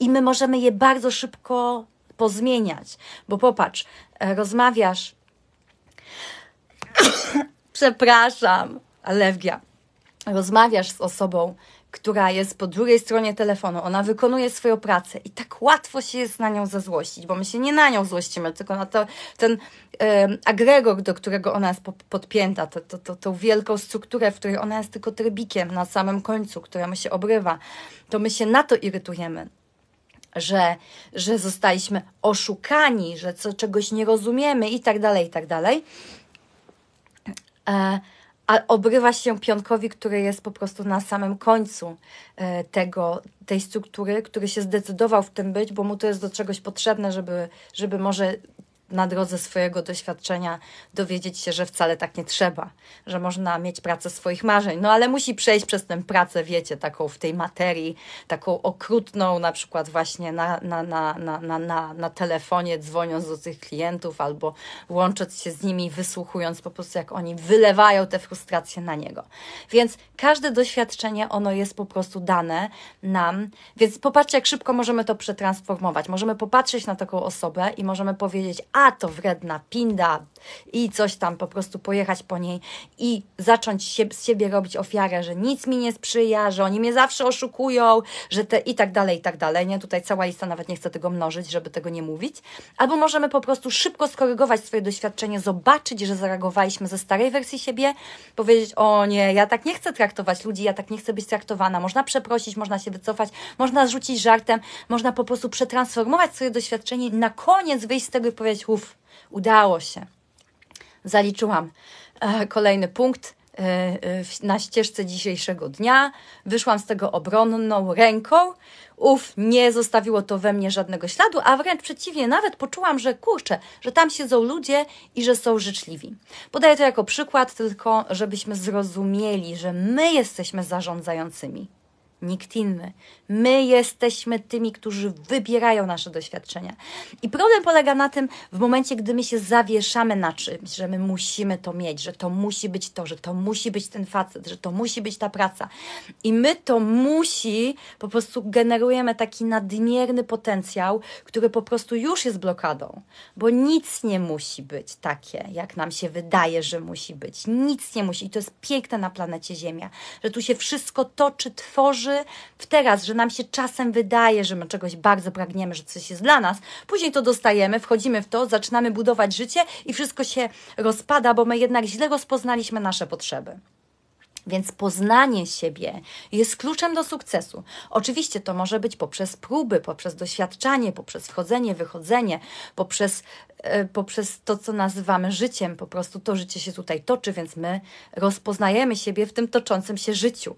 A: I my możemy je bardzo szybko pozmieniać. Bo popatrz, e, rozmawiasz. (coughs) Przepraszam, alergia. Rozmawiasz z osobą, która jest po drugiej stronie telefonu, ona wykonuje swoją pracę i tak łatwo się jest na nią zazłościć, bo my się nie na nią złościmy, tylko na to, ten yy, agregor, do którego ona jest podpięta, to, to, to, tą wielką strukturę, w której ona jest tylko trybikiem na samym końcu, któremu się obrywa, to my się na to irytujemy. Że, że zostaliśmy oszukani, że co, czegoś nie rozumiemy i tak dalej, i tak dalej. E, a obrywa się pionkowi, który jest po prostu na samym końcu e, tego, tej struktury, który się zdecydował w tym być, bo mu to jest do czegoś potrzebne, żeby, żeby może na drodze swojego doświadczenia dowiedzieć się, że wcale tak nie trzeba, że można mieć pracę swoich marzeń, no ale musi przejść przez tę pracę, wiecie, taką w tej materii, taką okrutną, na przykład właśnie na, na, na, na, na, na, na telefonie dzwoniąc do tych klientów albo łącząc się z nimi, wysłuchując po prostu jak oni wylewają te frustracje na niego. Więc każde doświadczenie, ono jest po prostu dane nam, więc popatrzcie, jak szybko możemy to przetransformować. Możemy popatrzeć na taką osobę i możemy powiedzieć, a to wredna pinda i coś tam po prostu pojechać po niej i zacząć się, z siebie robić ofiarę, że nic mi nie sprzyja, że oni mnie zawsze oszukują, że te i tak dalej, i tak dalej, nie? Tutaj cała lista, nawet nie chcę tego mnożyć, żeby tego nie mówić. Albo możemy po prostu szybko skorygować swoje doświadczenie, zobaczyć, że zareagowaliśmy ze starej wersji siebie, powiedzieć, o nie, ja tak nie chcę traktować ludzi, ja tak nie chcę być traktowana. Można przeprosić, można się wycofać, można rzucić żartem, można po prostu przetransformować swoje doświadczenie, na koniec wyjść z tego i powiedzieć, słów udało się. Zaliczyłam e, kolejny punkt e, na ścieżce dzisiejszego dnia. Wyszłam z tego obronną ręką. Uf, nie zostawiło to we mnie żadnego śladu, a wręcz przeciwnie, nawet poczułam, że kurczę, że tam siedzą ludzie i że są życzliwi. Podaję to jako przykład, tylko żebyśmy zrozumieli, że my jesteśmy zarządzającymi nikt inny. My jesteśmy tymi, którzy wybierają nasze doświadczenia. I problem polega na tym, w momencie, gdy my się zawieszamy na czymś, że my musimy to mieć, że to musi być to, że to musi być ten facet, że to musi być ta praca. I my to musi, po prostu generujemy taki nadmierny potencjał, który po prostu już jest blokadą, bo nic nie musi być takie, jak nam się wydaje, że musi być. Nic nie musi. I to jest piękne na planecie Ziemia, że tu się wszystko toczy, tworzy, w teraz, że nam się czasem wydaje, że my czegoś bardzo pragniemy, że coś jest dla nas, później to dostajemy, wchodzimy w to, zaczynamy budować życie i wszystko się rozpada, bo my jednak źle rozpoznaliśmy nasze potrzeby. Więc poznanie siebie jest kluczem do sukcesu. Oczywiście to może być poprzez próby, poprzez doświadczanie, poprzez wchodzenie, wychodzenie, poprzez, e, poprzez to, co nazywamy życiem. Po prostu to życie się tutaj toczy, więc my rozpoznajemy siebie w tym toczącym się życiu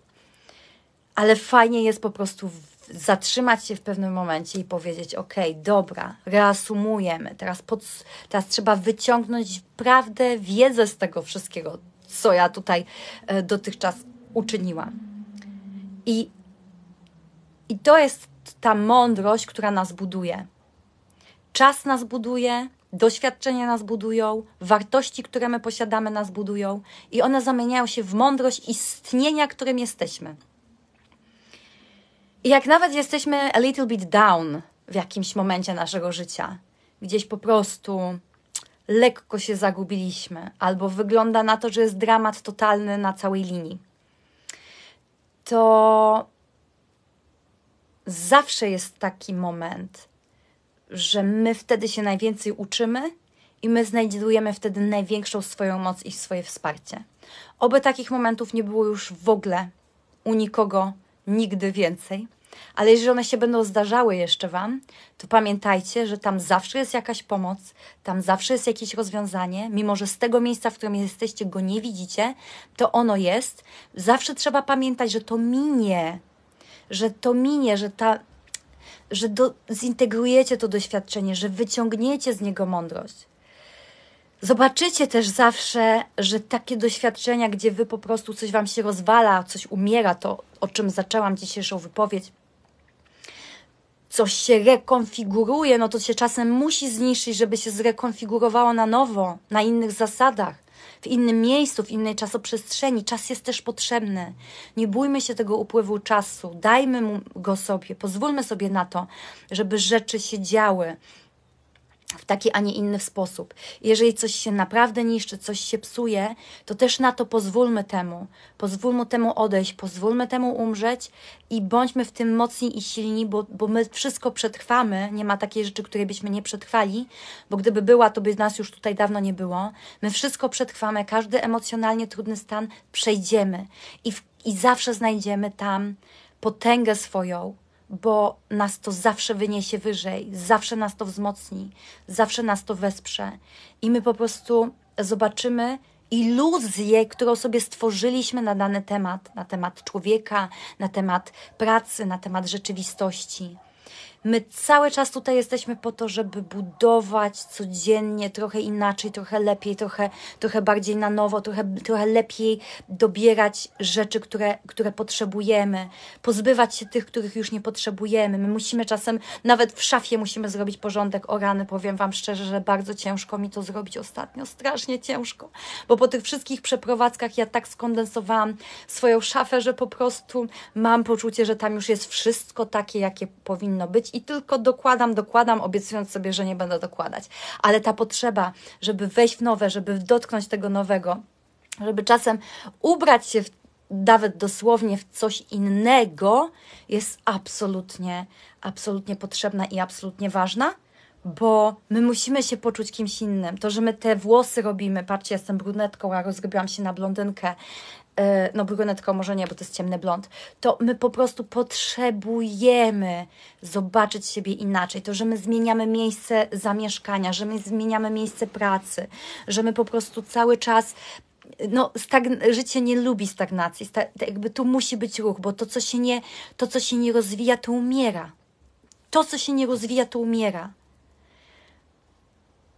A: ale fajnie jest po prostu zatrzymać się w pewnym momencie i powiedzieć: OK, dobra, reasumujemy, teraz, pod, teraz trzeba wyciągnąć prawdę, wiedzę z tego wszystkiego, co ja tutaj e, dotychczas uczyniłam. I, I to jest ta mądrość, która nas buduje. Czas nas buduje, doświadczenia nas budują, wartości, które my posiadamy, nas budują, i one zamieniają się w mądrość istnienia, którym jesteśmy jak nawet jesteśmy a little bit down w jakimś momencie naszego życia, gdzieś po prostu lekko się zagubiliśmy, albo wygląda na to, że jest dramat totalny na całej linii, to zawsze jest taki moment, że my wtedy się najwięcej uczymy i my znajdujemy wtedy największą swoją moc i swoje wsparcie. Oby takich momentów nie było już w ogóle u nikogo nigdy więcej. Ale jeżeli one się będą zdarzały jeszcze Wam, to pamiętajcie, że tam zawsze jest jakaś pomoc, tam zawsze jest jakieś rozwiązanie, mimo że z tego miejsca, w którym jesteście, go nie widzicie, to ono jest. Zawsze trzeba pamiętać, że to minie, że to minie, że ta, że do, zintegrujecie to doświadczenie, że wyciągniecie z niego mądrość. Zobaczycie też zawsze, że takie doświadczenia, gdzie wy po prostu coś wam się rozwala, coś umiera, to o czym zaczęłam dzisiejszą wypowiedź, coś się rekonfiguruje, no to się czasem musi zniszczyć, żeby się zrekonfigurowało na nowo, na innych zasadach, w innym miejscu, w innej czasoprzestrzeni. Czas jest też potrzebny. Nie bójmy się tego upływu czasu, dajmy mu go sobie, pozwólmy sobie na to, żeby rzeczy się działy, w taki, a nie inny sposób. Jeżeli coś się naprawdę niszczy, coś się psuje, to też na to pozwólmy temu. Pozwólmy temu odejść, pozwólmy temu umrzeć i bądźmy w tym mocni i silni, bo, bo my wszystko przetrwamy. Nie ma takiej rzeczy, której byśmy nie przetrwali, bo gdyby była, to by nas już tutaj dawno nie było. My wszystko przetrwamy, każdy emocjonalnie trudny stan przejdziemy i, w, i zawsze znajdziemy tam potęgę swoją, bo nas to zawsze wyniesie wyżej, zawsze nas to wzmocni, zawsze nas to wesprze. I my po prostu zobaczymy iluzję, którą sobie stworzyliśmy na dany temat, na temat człowieka, na temat pracy, na temat rzeczywistości. My cały czas tutaj jesteśmy po to, żeby budować codziennie trochę inaczej, trochę lepiej, trochę, trochę bardziej na nowo, trochę, trochę lepiej dobierać rzeczy, które, które potrzebujemy, pozbywać się tych, których już nie potrzebujemy. My musimy czasem, nawet w szafie musimy zrobić porządek o rany. Powiem Wam szczerze, że bardzo ciężko mi to zrobić ostatnio, strasznie ciężko, bo po tych wszystkich przeprowadzkach ja tak skondensowałam swoją szafę, że po prostu mam poczucie, że tam już jest wszystko takie, jakie powinno być i tylko dokładam, dokładam, obiecując sobie, że nie będę dokładać. Ale ta potrzeba, żeby wejść w nowe, żeby dotknąć tego nowego, żeby czasem ubrać się w nawet dosłownie w coś innego, jest absolutnie, absolutnie potrzebna i absolutnie ważna, bo my musimy się poczuć kimś innym. To, że my te włosy robimy, patrzcie, jestem brunetką, a rozrobiłam się na blondynkę, E, no brunetką może nie, bo to jest ciemny blond, to my po prostu potrzebujemy zobaczyć siebie inaczej. To, że my zmieniamy miejsce zamieszkania, że my zmieniamy miejsce pracy, że my po prostu cały czas no, stagn- życie nie lubi stagnacji. Sta- tak jakby tu musi być ruch, bo to co, się nie, to, co się nie rozwija, to umiera. To, co się nie rozwija, to umiera.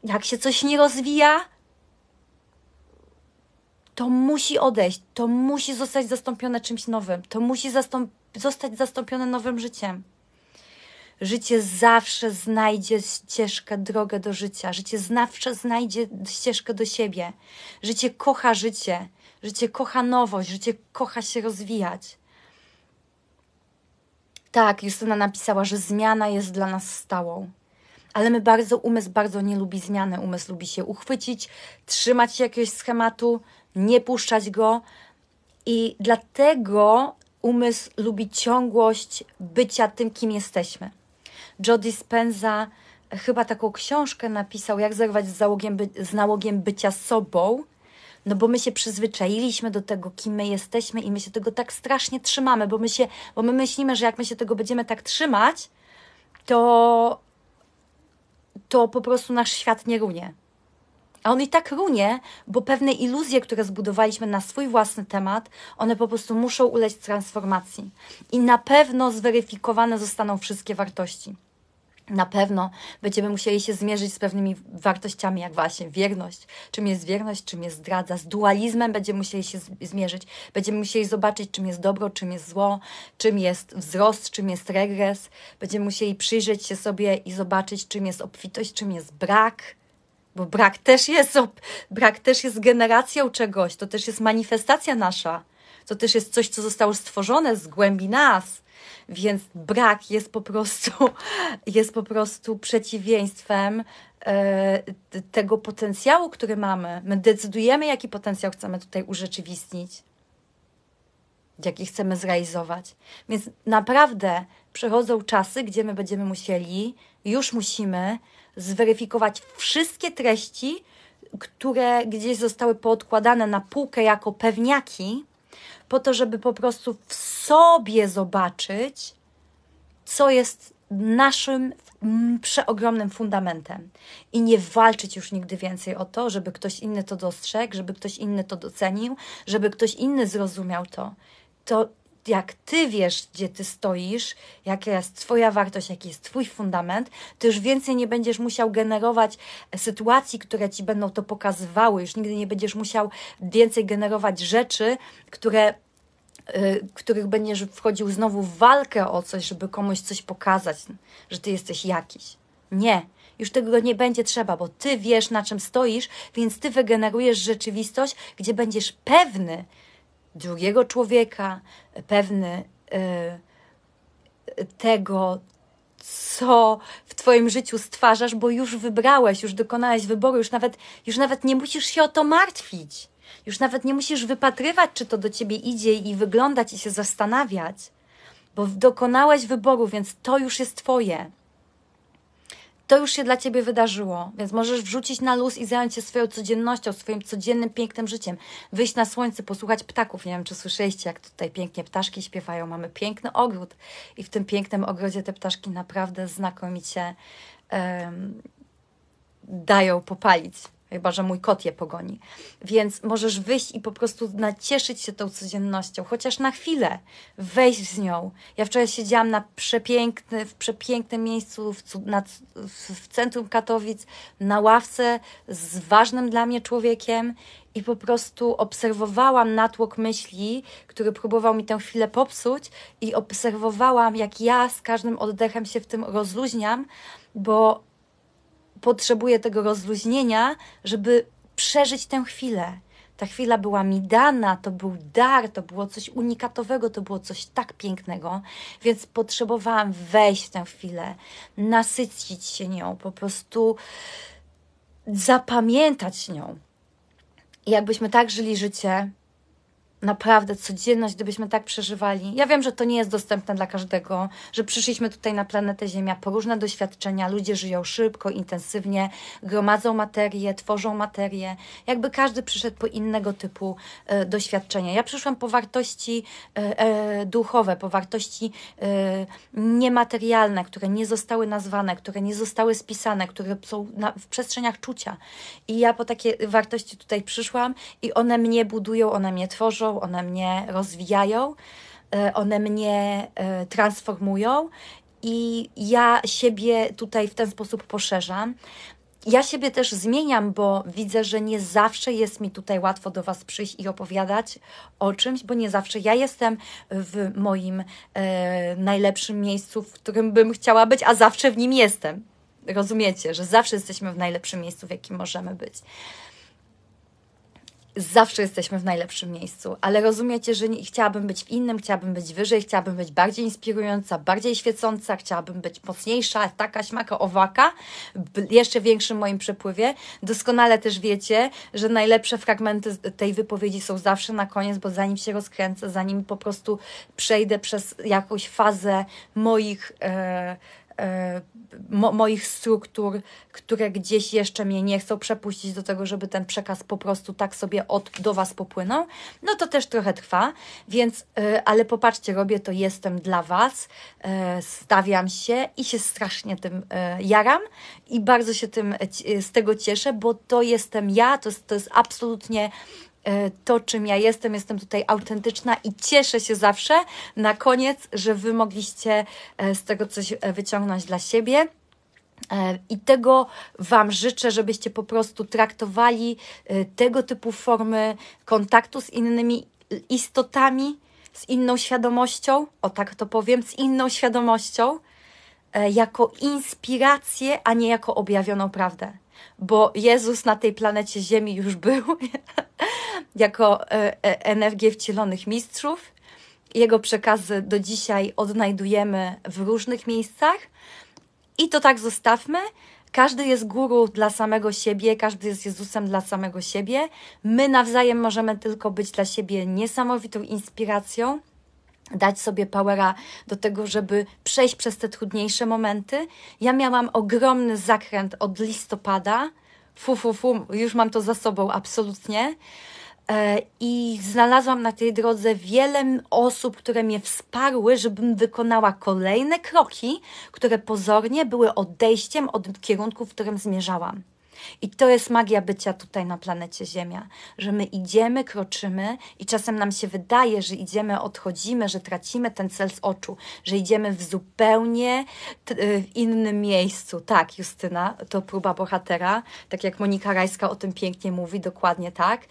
A: Jak się coś nie rozwija, to musi odejść, to musi zostać zastąpione czymś nowym, to musi zastąp zostać zastąpione nowym życiem. Życie zawsze znajdzie ścieżkę, drogę do życia. Życie zawsze znajdzie ścieżkę do siebie. Życie kocha życie. Życie kocha nowość. Życie kocha się rozwijać. Tak, Justyna napisała, że zmiana jest dla nas stałą. Ale my bardzo, umysł bardzo nie lubi zmiany. Umysł lubi się uchwycić, trzymać się jakiegoś schematu, nie puszczać go. I dlatego umysł lubi ciągłość bycia tym, kim jesteśmy. Jody Spenza chyba taką książkę napisał, jak zerwać z, załogiem z nałogiem bycia sobą, no bo my się przyzwyczailiśmy do tego, kim my jesteśmy i my się tego tak strasznie trzymamy, bo my, się, bo my myślimy, że jak my się tego będziemy tak trzymać, to, to po prostu nasz świat nie runie. A on i tak runie, bo pewne iluzje, które zbudowaliśmy na swój własny temat, one po prostu muszą ulec transformacji. I na pewno zweryfikowane zostaną wszystkie wartości. Na pewno będziemy musieli się zmierzyć z pewnymi wartościami, jak właśnie wierność. Czym jest wierność, czym jest zdradza. Z dualizmem będziemy musieli się zmierzyć. Będziemy musieli zobaczyć, czym jest dobro, czym jest zło, czym jest wzrost, czym jest regres. Będziemy musieli przyjrzeć się sobie i zobaczyć, czym jest obfitość, czym jest brak bo brak też jest, brak też jest generacją czegoś, to też jest manifestacja nasza, to też jest coś, co zostało stworzone z głębi nas. Więc brak jest po prostu, (laughs) jest po prostu przeciwieństwem e, tego potencjału, który mamy. My decydujemy, jaki potencjał chcemy tutaj urzeczywistnić, jaki chcemy zrealizować. Więc naprawdę przychodzą czasy, gdzie my będziemy musieli, już musimy zweryfikować wszystkie treści, które gdzieś zostały podkładane na półkę jako pewniaki, po to, żeby po prostu w sobie zobaczyć, co jest naszym mm, przeogromnym fundamentem i nie walczyć już nigdy więcej o to, żeby ktoś inny to dostrzegł, żeby ktoś inny to docenił, żeby ktoś inny zrozumiał to. To jak ty wiesz, gdzie ty stoisz, jaka jest twoja wartość, jaki jest twój fundament, to już więcej nie będziesz musiał generować e, sytuacji, które ci będą to pokazywały, już nigdy nie będziesz musiał więcej generować rzeczy, które e, których będziesz wchodził znowu w walkę o coś, żeby komuś coś pokazać, że ty jesteś jakiś. Nie, już tego nie będzie trzeba, bo ty wiesz, na czym stoisz, więc ty wygenerujesz rzeczywistość, gdzie będziesz pewny, drugiego człowieka, pewny y, tego, co w Twoim życiu stwarzasz, bo już wybrałeś, już dokonałeś wyboru, już nawet, już nawet nie musisz się o to martwić. Już nawet nie musisz wypatrywać, czy to do ciebie idzie i wyglądać i się zastanawiać, bo dokonałeś wyboru, więc to już jest Twoje to już się dla ciebie wydarzyło, więc możesz wrzucić na luz i zająć się swoją codziennością, swoim codziennym, pięknym życiem. Wyjść na słońce, posłuchać ptaków. Nie wiem, czy słyszeliście, jak tutaj pięknie ptaszki śpiewają. Mamy piękny ogród i w tym pięknym ogrodzie te ptaszki naprawdę znakomicie um, dają popalić chyba że mój kot je pogoni. Więc możesz wyjść i po prostu nacieszyć się tą codziennością, chociaż na chwilę, wejść z nią. Ja wczoraj siedziałam na przepiękny, w przepięknym miejscu w, na, w centrum Katowic, na ławce z ważnym dla mnie człowiekiem i po prostu obserwowałam natłok myśli, który próbował mi tę chwilę popsuć, i obserwowałam, jak ja z każdym oddechem się w tym rozluźniam, bo potrzebuję tego rozluźnienia, żeby przeżyć tę chwilę. Ta chwila była mi dana, to był dar, to było coś unikatowego, to było coś tak pięknego, więc potrzebowałam wejść w tę chwilę, nasycić się nią, po prostu zapamiętać nią. I jakbyśmy tak żyli życie, naprawdę codzienność, gdybyśmy tak przeżywali. Ja wiem, że to nie jest dostępne dla każdego, że przyszliśmy tutaj na planetę Ziemia po różne doświadczenia, ludzie żyją szybko, intensywnie, gromadzą materię, tworzą materię. Jakby każdy przyszedł po innego typu e, doświadczenia. Ja przyszłam po wartości e, e, duchowe, po wartości e, niematerialne, które nie zostały nazwane, które nie zostały spisane, które są na, w przestrzeniach czucia. I ja po takie wartości tutaj przyszłam i one mnie budują, one mnie tworzą, one mnie rozwijają, e, one mnie e, transformują i ja siebie tutaj w ten sposób poszerzam. Ja siebie też zmieniam, bo widzę, że nie zawsze jest mi tutaj łatwo do Was przyjść i opowiadać o czymś, bo nie zawsze ja jestem w moim e, najlepszym miejscu, w którym bym chciała być, a zawsze w nim jestem. Rozumiecie, że zawsze jesteśmy w najlepszym miejscu, w jakim możemy być zawsze jesteśmy w najlepszym miejscu, ale rozumiecie, że nie, chciałabym być w innym, chciałabym być wyżej, chciałabym być bardziej inspirująca, bardziej świecąca, chciałabym być mocniejsza, taka, śmaka, owaka, w jeszcze większym moim przepływie. Doskonale też wiecie, że najlepsze fragmenty tej wypowiedzi są zawsze na koniec, bo zanim się rozkręcę, zanim po prostu przejdę przez jakąś fazę moich... Yy, E, mo moich struktur, które gdzieś jeszcze mnie nie chcą przepuścić do tego, żeby ten przekaz po prostu tak sobie od, do Was popłynął, no to też trochę trwa, więc, yy, ale popatrzcie, robię to, jestem dla Was, yy, stawiam się i się strasznie tym yy, jaram i bardzo się tym, z tego cieszę, bo to jestem ja, to to jest absolutnie E, to, czym ja jestem. Jestem tutaj autentyczna i cieszę się zawsze na koniec, że Wy mogliście e, z tego coś e, wyciągnąć dla siebie. I tego Wam życzę, żebyście po prostu traktowali tego typu formy kontaktu z innymi istotami, z inną świadomością, o tak to powiem, z inną świadomością, jako inspirację, a nie jako objawioną prawdę bo Jezus na tej planecie Ziemi już był (laughs) jako e, e, energię wcielonych mistrzów. Jego przekazy do dzisiaj odnajdujemy w różnych miejscach i to tak zostawmy. Każdy jest guru dla samego siebie, każdy jest Jezusem dla samego siebie. My nawzajem możemy tylko być dla siebie niesamowitą inspiracją dać sobie powera do tego, żeby przejść przez te trudniejsze momenty. Ja miałam ogromny zakręt od listopada. Fu, fu, fu, już mam to za sobą absolutnie. E, I znalazłam na tej drodze wiele osób, które mnie wsparły, żebym wykonała kolejne kroki, które pozornie były odejściem od kierunku, w którym zmierzałam. I to jest magia bycia tutaj na planecie Ziemia, że my idziemy, kroczymy i czasem nam się wydaje, że idziemy, odchodzimy, że tracimy ten cel z oczu, że idziemy w zupełnie y, w innym miejscu. Tak, Justyna, to próba bohatera, tak jak Monika Rajska o tym pięknie mówi, dokładnie tak.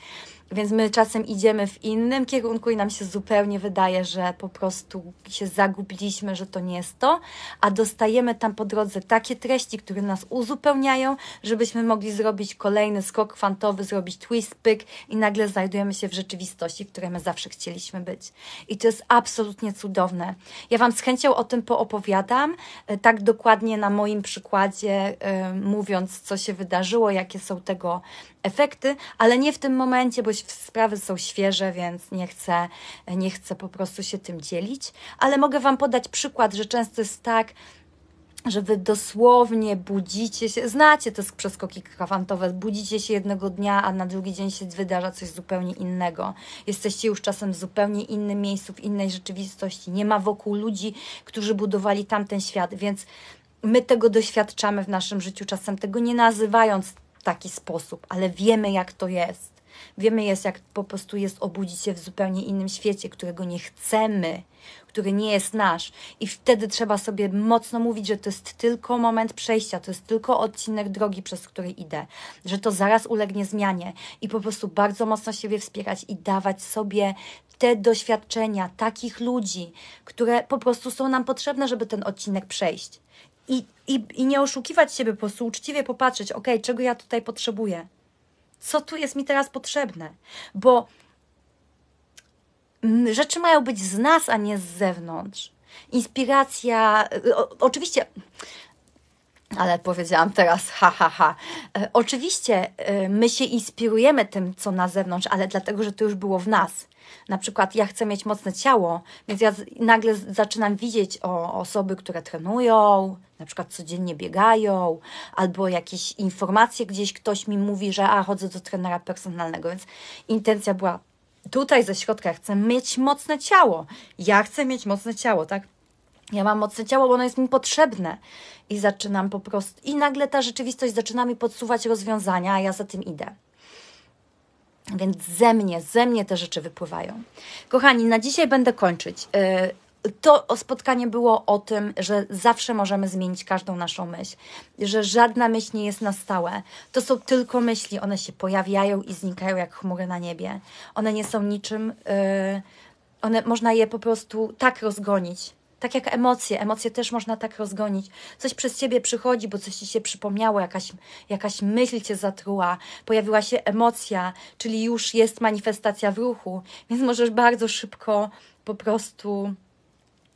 A: Więc my czasem idziemy w innym kierunku i nam się zupełnie wydaje, że po prostu się zagubiliśmy, że to nie jest to, a dostajemy tam po drodze takie treści, które nas uzupełniają, żebyśmy mogli zrobić kolejny skok kwantowy, zrobić twist, pyk i nagle znajdujemy się w rzeczywistości, w której my zawsze chcieliśmy być. I to jest absolutnie cudowne. Ja Wam z chęcią o tym poopowiadam, e, tak dokładnie na moim przykładzie, e, mówiąc, co się wydarzyło, jakie są tego efekty, ale nie w tym momencie, bo sprawy są świeże, więc nie chcę, nie chcę po prostu się tym dzielić. Ale mogę Wam podać przykład, że często jest tak, że wy dosłownie budzicie się, znacie te przeskoki kwantowe, budzicie się jednego dnia, a na drugi dzień się wydarza coś zupełnie innego. Jesteście już czasem w zupełnie innym miejscu, w innej rzeczywistości. Nie ma wokół ludzi, którzy budowali tamten świat, więc my tego doświadczamy w naszym życiu, czasem tego nie nazywając w taki sposób, ale wiemy, jak to jest. Wiemy, jest, jak po prostu jest obudzić się w zupełnie innym świecie, którego nie chcemy, który nie jest nasz. I wtedy trzeba sobie mocno mówić, że to jest tylko moment przejścia, to jest tylko odcinek drogi, przez który idę, że to zaraz ulegnie zmianie i po prostu bardzo mocno siebie wspierać i dawać sobie te doświadczenia takich ludzi, które po prostu są nam potrzebne, żeby ten odcinek przejść i, i, i nie oszukiwać siebie, po prostu uczciwie popatrzeć, ok, czego ja tutaj potrzebuję, co tu jest mi teraz potrzebne, bo rzeczy mają być z nas, a nie z zewnątrz. Inspiracja, y, o, oczywiście, ale powiedziałam teraz, ha, ha, ha. E, oczywiście y, my się inspirujemy tym, co na zewnątrz, ale dlatego, że to już było w nas. Na przykład ja chcę mieć mocne ciało, więc ja z, nagle zaczynam widzieć o, osoby, które trenują, na przykład codziennie biegają, albo jakieś informacje gdzieś ktoś mi mówi, że a, chodzę do trenera personalnego, więc intencja była tutaj ze środka, chcę mieć mocne ciało, ja chcę mieć mocne ciało, tak? Ja mam mocne ciało, bo ono jest mi potrzebne. I zaczynam po prostu. I nagle ta rzeczywistość zaczyna mi podsuwać rozwiązania, a ja za tym idę. Więc ze mnie, ze mnie te rzeczy wypływają. Kochani, na dzisiaj będę kończyć. Y, to spotkanie było o tym, że zawsze możemy zmienić każdą naszą myśl, że żadna myśl nie jest na stałe. To są tylko myśli, one się pojawiają i znikają jak chmury na niebie. One nie są niczym, yy, one można je po prostu tak rozgonić. Tak jak emocje, emocje też można tak rozgonić. Coś przez ciebie przychodzi, bo coś ci się przypomniało, jakaś, jakaś myśl cię zatruła, pojawiła się emocja, czyli już jest manifestacja w ruchu, więc możesz bardzo szybko po prostu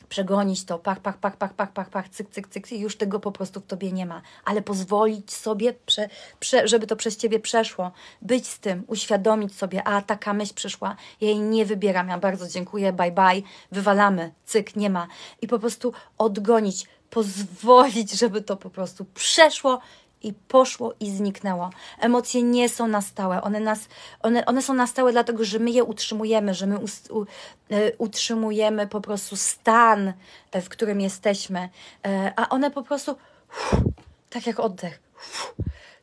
A: przegonić to, pach, pach, pach, pach, pach, pach, pach, cyk, cyk, cyk, i już tego po prostu w tobie nie ma. Ale pozwolić sobie, prze, prze, żeby to przez ciebie przeszło, być z tym, uświadomić sobie, a taka myśl przyszła, ja jej nie wybieram, ja bardzo dziękuję, bye bye, wywalamy, cyk, nie ma. I po prostu odgonić, pozwolić, żeby to po prostu przeszło i poszło i zniknęło. Emocje nie są na stałe. One, nas, one, one są na stałe dlatego, że my je utrzymujemy, że my ust, u, e, utrzymujemy po prostu stan, e, w którym jesteśmy, e, a one po prostu uff, tak jak oddech, uff,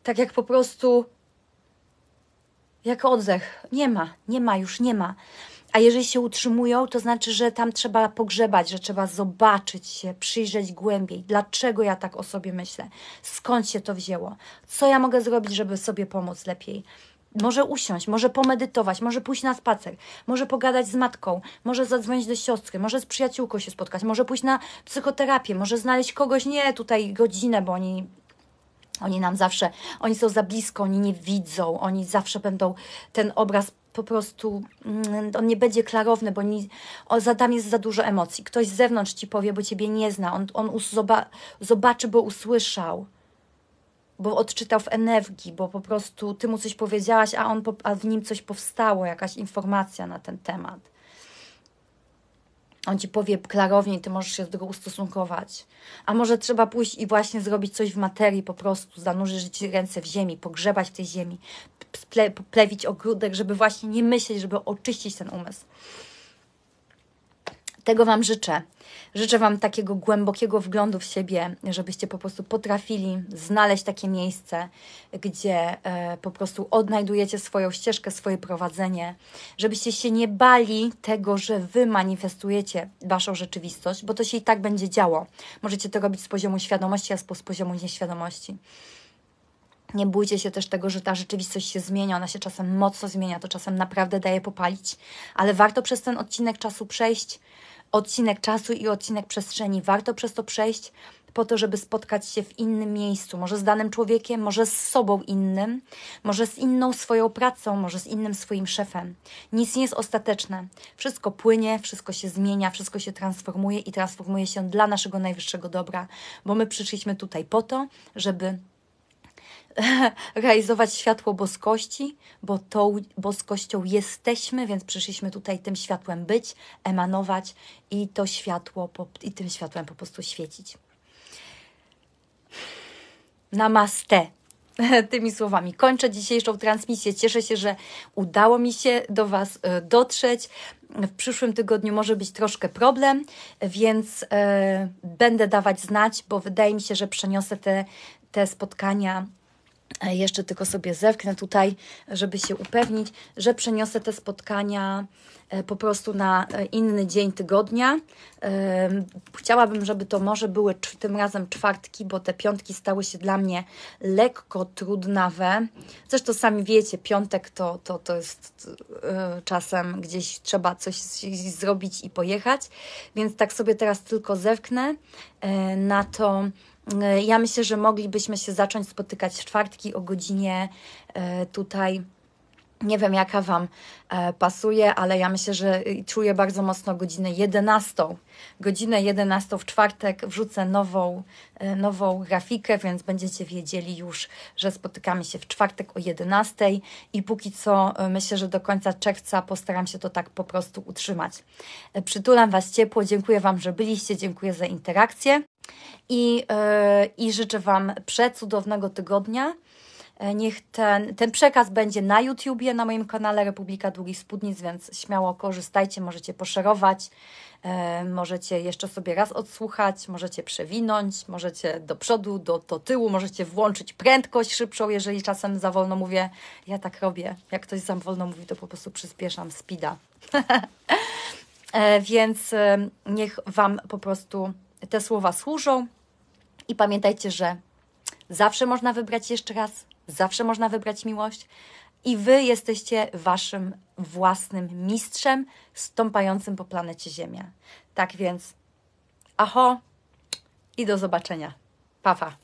A: tak jak po prostu jak oddech. Nie ma, nie ma, już nie ma. A jeżeli się utrzymują, to znaczy, że tam trzeba pogrzebać, że trzeba zobaczyć się, przyjrzeć głębiej, dlaczego ja tak o sobie myślę, skąd się to wzięło, co ja mogę zrobić, żeby sobie pomóc lepiej. Może usiąść, może pomedytować, może pójść na spacer, może pogadać z matką, może zadzwonić do siostry, może z przyjaciółką się spotkać, może pójść na psychoterapię, może znaleźć kogoś, nie tutaj godzinę, bo oni oni nam zawsze, oni są za blisko, oni nie widzą, oni zawsze będą ten obraz po prostu mm, on nie będzie klarowny, bo nie, za, tam jest za dużo emocji. Ktoś z zewnątrz ci powie, bo ciebie nie zna. On, on zoba, zobaczy, bo usłyszał, bo odczytał w energii, bo po prostu ty mu coś powiedziałaś, a, on, a w nim coś powstało, jakaś informacja na ten temat. On ci powie i ty możesz się do tego ustosunkować. A może trzeba pójść i właśnie zrobić coś w materii po prostu, zanurzyć ręce w ziemi, pogrzebać w tej ziemi, ple, plewić ogródek, żeby właśnie nie myśleć, żeby oczyścić ten umysł. Tego Wam życzę. Życzę Wam takiego głębokiego wglądu w siebie, żebyście po prostu potrafili znaleźć takie miejsce, gdzie e, po prostu odnajdujecie swoją ścieżkę, swoje prowadzenie, żebyście się nie bali tego, że Wy manifestujecie Waszą rzeczywistość, bo to się i tak będzie działo. Możecie to robić z poziomu świadomości, a z poziomu nieświadomości. Nie bójcie się też tego, że ta rzeczywistość się zmienia, ona się czasem mocno zmienia, to czasem naprawdę daje popalić, ale warto przez ten odcinek czasu przejść, odcinek czasu i odcinek przestrzeni. Warto przez to przejść po to, żeby spotkać się w innym miejscu, może z danym człowiekiem, może z sobą innym, może z inną swoją pracą, może z innym swoim szefem. Nic nie jest ostateczne. Wszystko płynie, wszystko się zmienia, wszystko się transformuje i transformuje się dla naszego najwyższego dobra, bo my przyszliśmy tutaj po to, żeby (laughs) realizować światło boskości, bo tą boskością jesteśmy, więc przyszliśmy tutaj tym światłem być, emanować i to światło i tym światłem po prostu świecić. Namaste. (laughs) Tymi słowami kończę dzisiejszą transmisję. Cieszę się, że udało mi się do Was e, dotrzeć. W przyszłym tygodniu może być troszkę problem, więc e, będę dawać znać, bo wydaje mi się, że przeniosę te, te spotkania E, jeszcze tylko sobie zerknę tutaj, żeby się upewnić, że przeniosę te spotkania e, po prostu na e, inny dzień tygodnia. Chciałabym, żeby to może były tym razem czwartki, bo te piątki stały się dla mnie lekko trudnawe. Zresztą sami wiecie, piątek to, to, to jest czasem gdzieś trzeba coś zrobić i pojechać, więc tak sobie teraz tylko zerknę na to E, ja myślę, że moglibyśmy się zacząć spotykać w czwartki o godzinie e, tutaj. Nie wiem, jaka Wam e, pasuje, ale ja myślę, że y, czuję bardzo mocno godzinę 11. Godzinę 11 w czwartek wrzucę nową, nową grafikę, więc będziecie wiedzieli już, że spotykamy się w czwartek o 11 i póki co myślę, że do końca czerwca postaram się to tak po prostu utrzymać. Przytulam Was ciepło, dziękuję Wam, że byliście, dziękuję za interakcję. I, e, i życzę Wam przecudownego tygodnia. E, niech ten, ten przekaz będzie na YouTubie, na moim kanale Republika Długich Spódnic, więc śmiało korzystajcie, możecie poszerować, e, możecie jeszcze sobie raz odsłuchać, możecie przewinąć, możecie do przodu, do, do tyłu, możecie włączyć prędkość szybszą, jeżeli czasem za wolno mówię. Ja tak robię. Jak ktoś za wolno mówi, to po prostu przyspieszam spida. (laughs) więc niech Wam po prostu te słowa służą. I pamiętajcie, że zawsze można wybrać jeszcze raz, zawsze można wybrać miłość. I wy jesteście waszym własnym mistrzem stąpającym po planecie Ziemia. Tak więc, aho i do zobaczenia. Pa, pa.